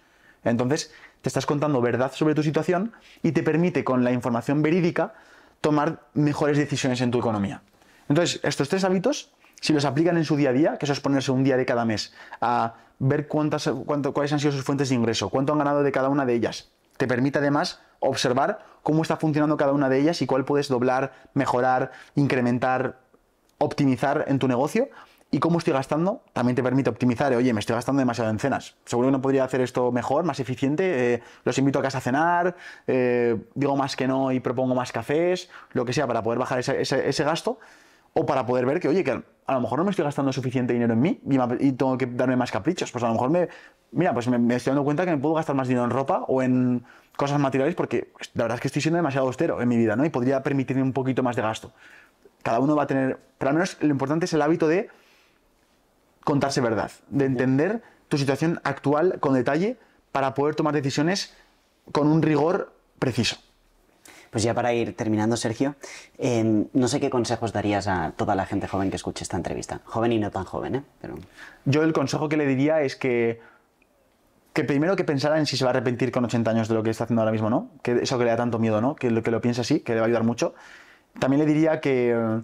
S1: Entonces, te estás contando verdad sobre tu situación y te permite con la información verídica tomar mejores decisiones en tu economía. Entonces, estos tres hábitos, si los aplican en su día a día, que eso es ponerse un día de cada mes a ver cuántas, cuánto, cuáles han sido sus fuentes de ingreso, cuánto han ganado de cada una de ellas, te permite además observar cómo está funcionando cada una de ellas y cuál puedes doblar, mejorar, incrementar, optimizar en tu negocio y cómo estoy gastando, también te permite optimizar, eh, oye, me estoy gastando demasiado en cenas, seguro que no podría hacer esto mejor, más eficiente, eh, los invito a casa a cenar, eh, digo más que no y propongo más cafés, lo que sea, para poder bajar ese, ese, ese, gasto, o para poder ver que, oye, que a lo mejor no me estoy gastando suficiente dinero en mí y, tengo que darme más caprichos, pues a lo mejor me, mira, pues me, estoy dando cuenta que me puedo gastar más dinero en ropa o en cosas materiales porque la verdad es que estoy siendo demasiado austero en mi vida, ¿no? Y podría permitirme un poquito más de gasto. Cada uno va a tener, pero al menos lo importante es el hábito de contarse verdad, de entender tu situación actual con detalle para poder
S2: tomar decisiones con un rigor preciso. Pues ya para ir terminando, Sergio, em, no sé qué consejos darías a toda la gente joven que escuche esta entrevista. Joven y no tan joven, ¿eh? Pero... Yo el consejo que le diría es que, que primero que pensara en
S1: si se va a arrepentir con 80 años de lo que está haciendo ahora mismo, ¿no? Que eso que le da tanto miedo, ¿no? Que lo, que lo piensa así, que le va a ayudar mucho. También le diría que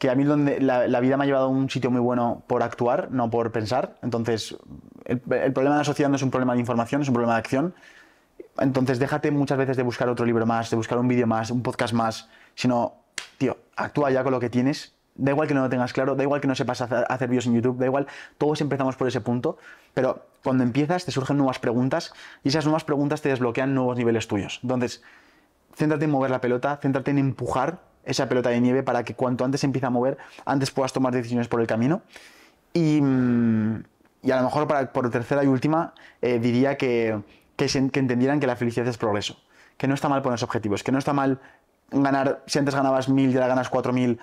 S1: que a mí donde la, vida me ha llevado a un sitio muy bueno por actuar, no por pensar. Entonces, el, problema de la sociedad no es un problema de información, es un problema de acción. Entonces, déjate muchas veces de buscar otro libro más, de buscar un vídeo más, un podcast más, sino, tío, actúa ya con lo que tienes. Da igual que no lo tengas claro, da igual que no sepas hacer, hacer vídeos en YouTube, da igual, todos empezamos por ese punto, pero cuando empiezas te surgen nuevas preguntas y esas nuevas preguntas te desbloquean nuevos niveles tuyos. Entonces, céntrate en mover la pelota, céntrate en empujar esa pelota de nieve para que cuanto antes empiece a mover, antes puedas tomar decisiones por el camino. Y, mm, a lo mejor para, por tercera y última eh, diría que, que entendieran que la felicidad es progreso, que no está mal ponerse objetivos, que no está mal ganar, si antes ganabas 1000 y ahora ganas 4000,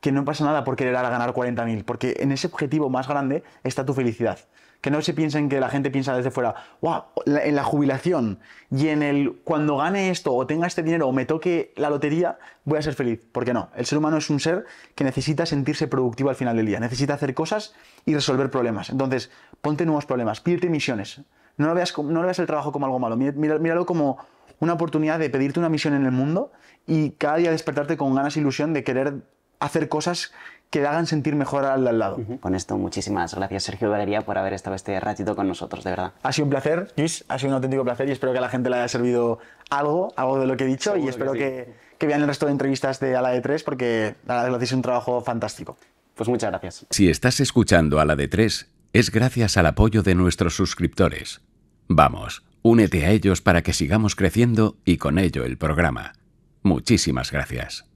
S1: que no pasa nada por querer ahora ganar 40.000, porque en ese objetivo más grande está tu felicidad que no se piensen que la gente piensa desde fuera, wow, en la jubilación y en el cuando gane esto o tenga este dinero o me toque la lotería, voy a ser feliz. Porque no, el ser humano es un ser que necesita sentirse productivo al final del día, necesita hacer cosas y resolver problemas. Entonces, ponte nuevos problemas, pídete misiones. No lo veas, no lo veas el trabajo como algo malo, míralo como una oportunidad de pedirte una misión en el mundo y cada día despertarte
S2: con ganas e ilusión de querer hacer cosas que le hagan sentir mejor al, lado. Con esto, muchísimas gracias, Sergio Valeria, por haber estado este ratito con nosotros, de verdad.
S1: Ha sido un placer, Luis, ha sido un auténtico placer y espero que a la gente le haya servido algo, algo de lo que he dicho y espero que, vean el resto de entrevistas de Ala la de 3 porque la verdad lo hacéis un trabajo fantástico. Pues muchas gracias.
S2: Si estás escuchando A la de 3, es gracias al apoyo de nuestros suscriptores. Vamos, únete a ellos para que sigamos creciendo y con ello el programa. Muchísimas gracias.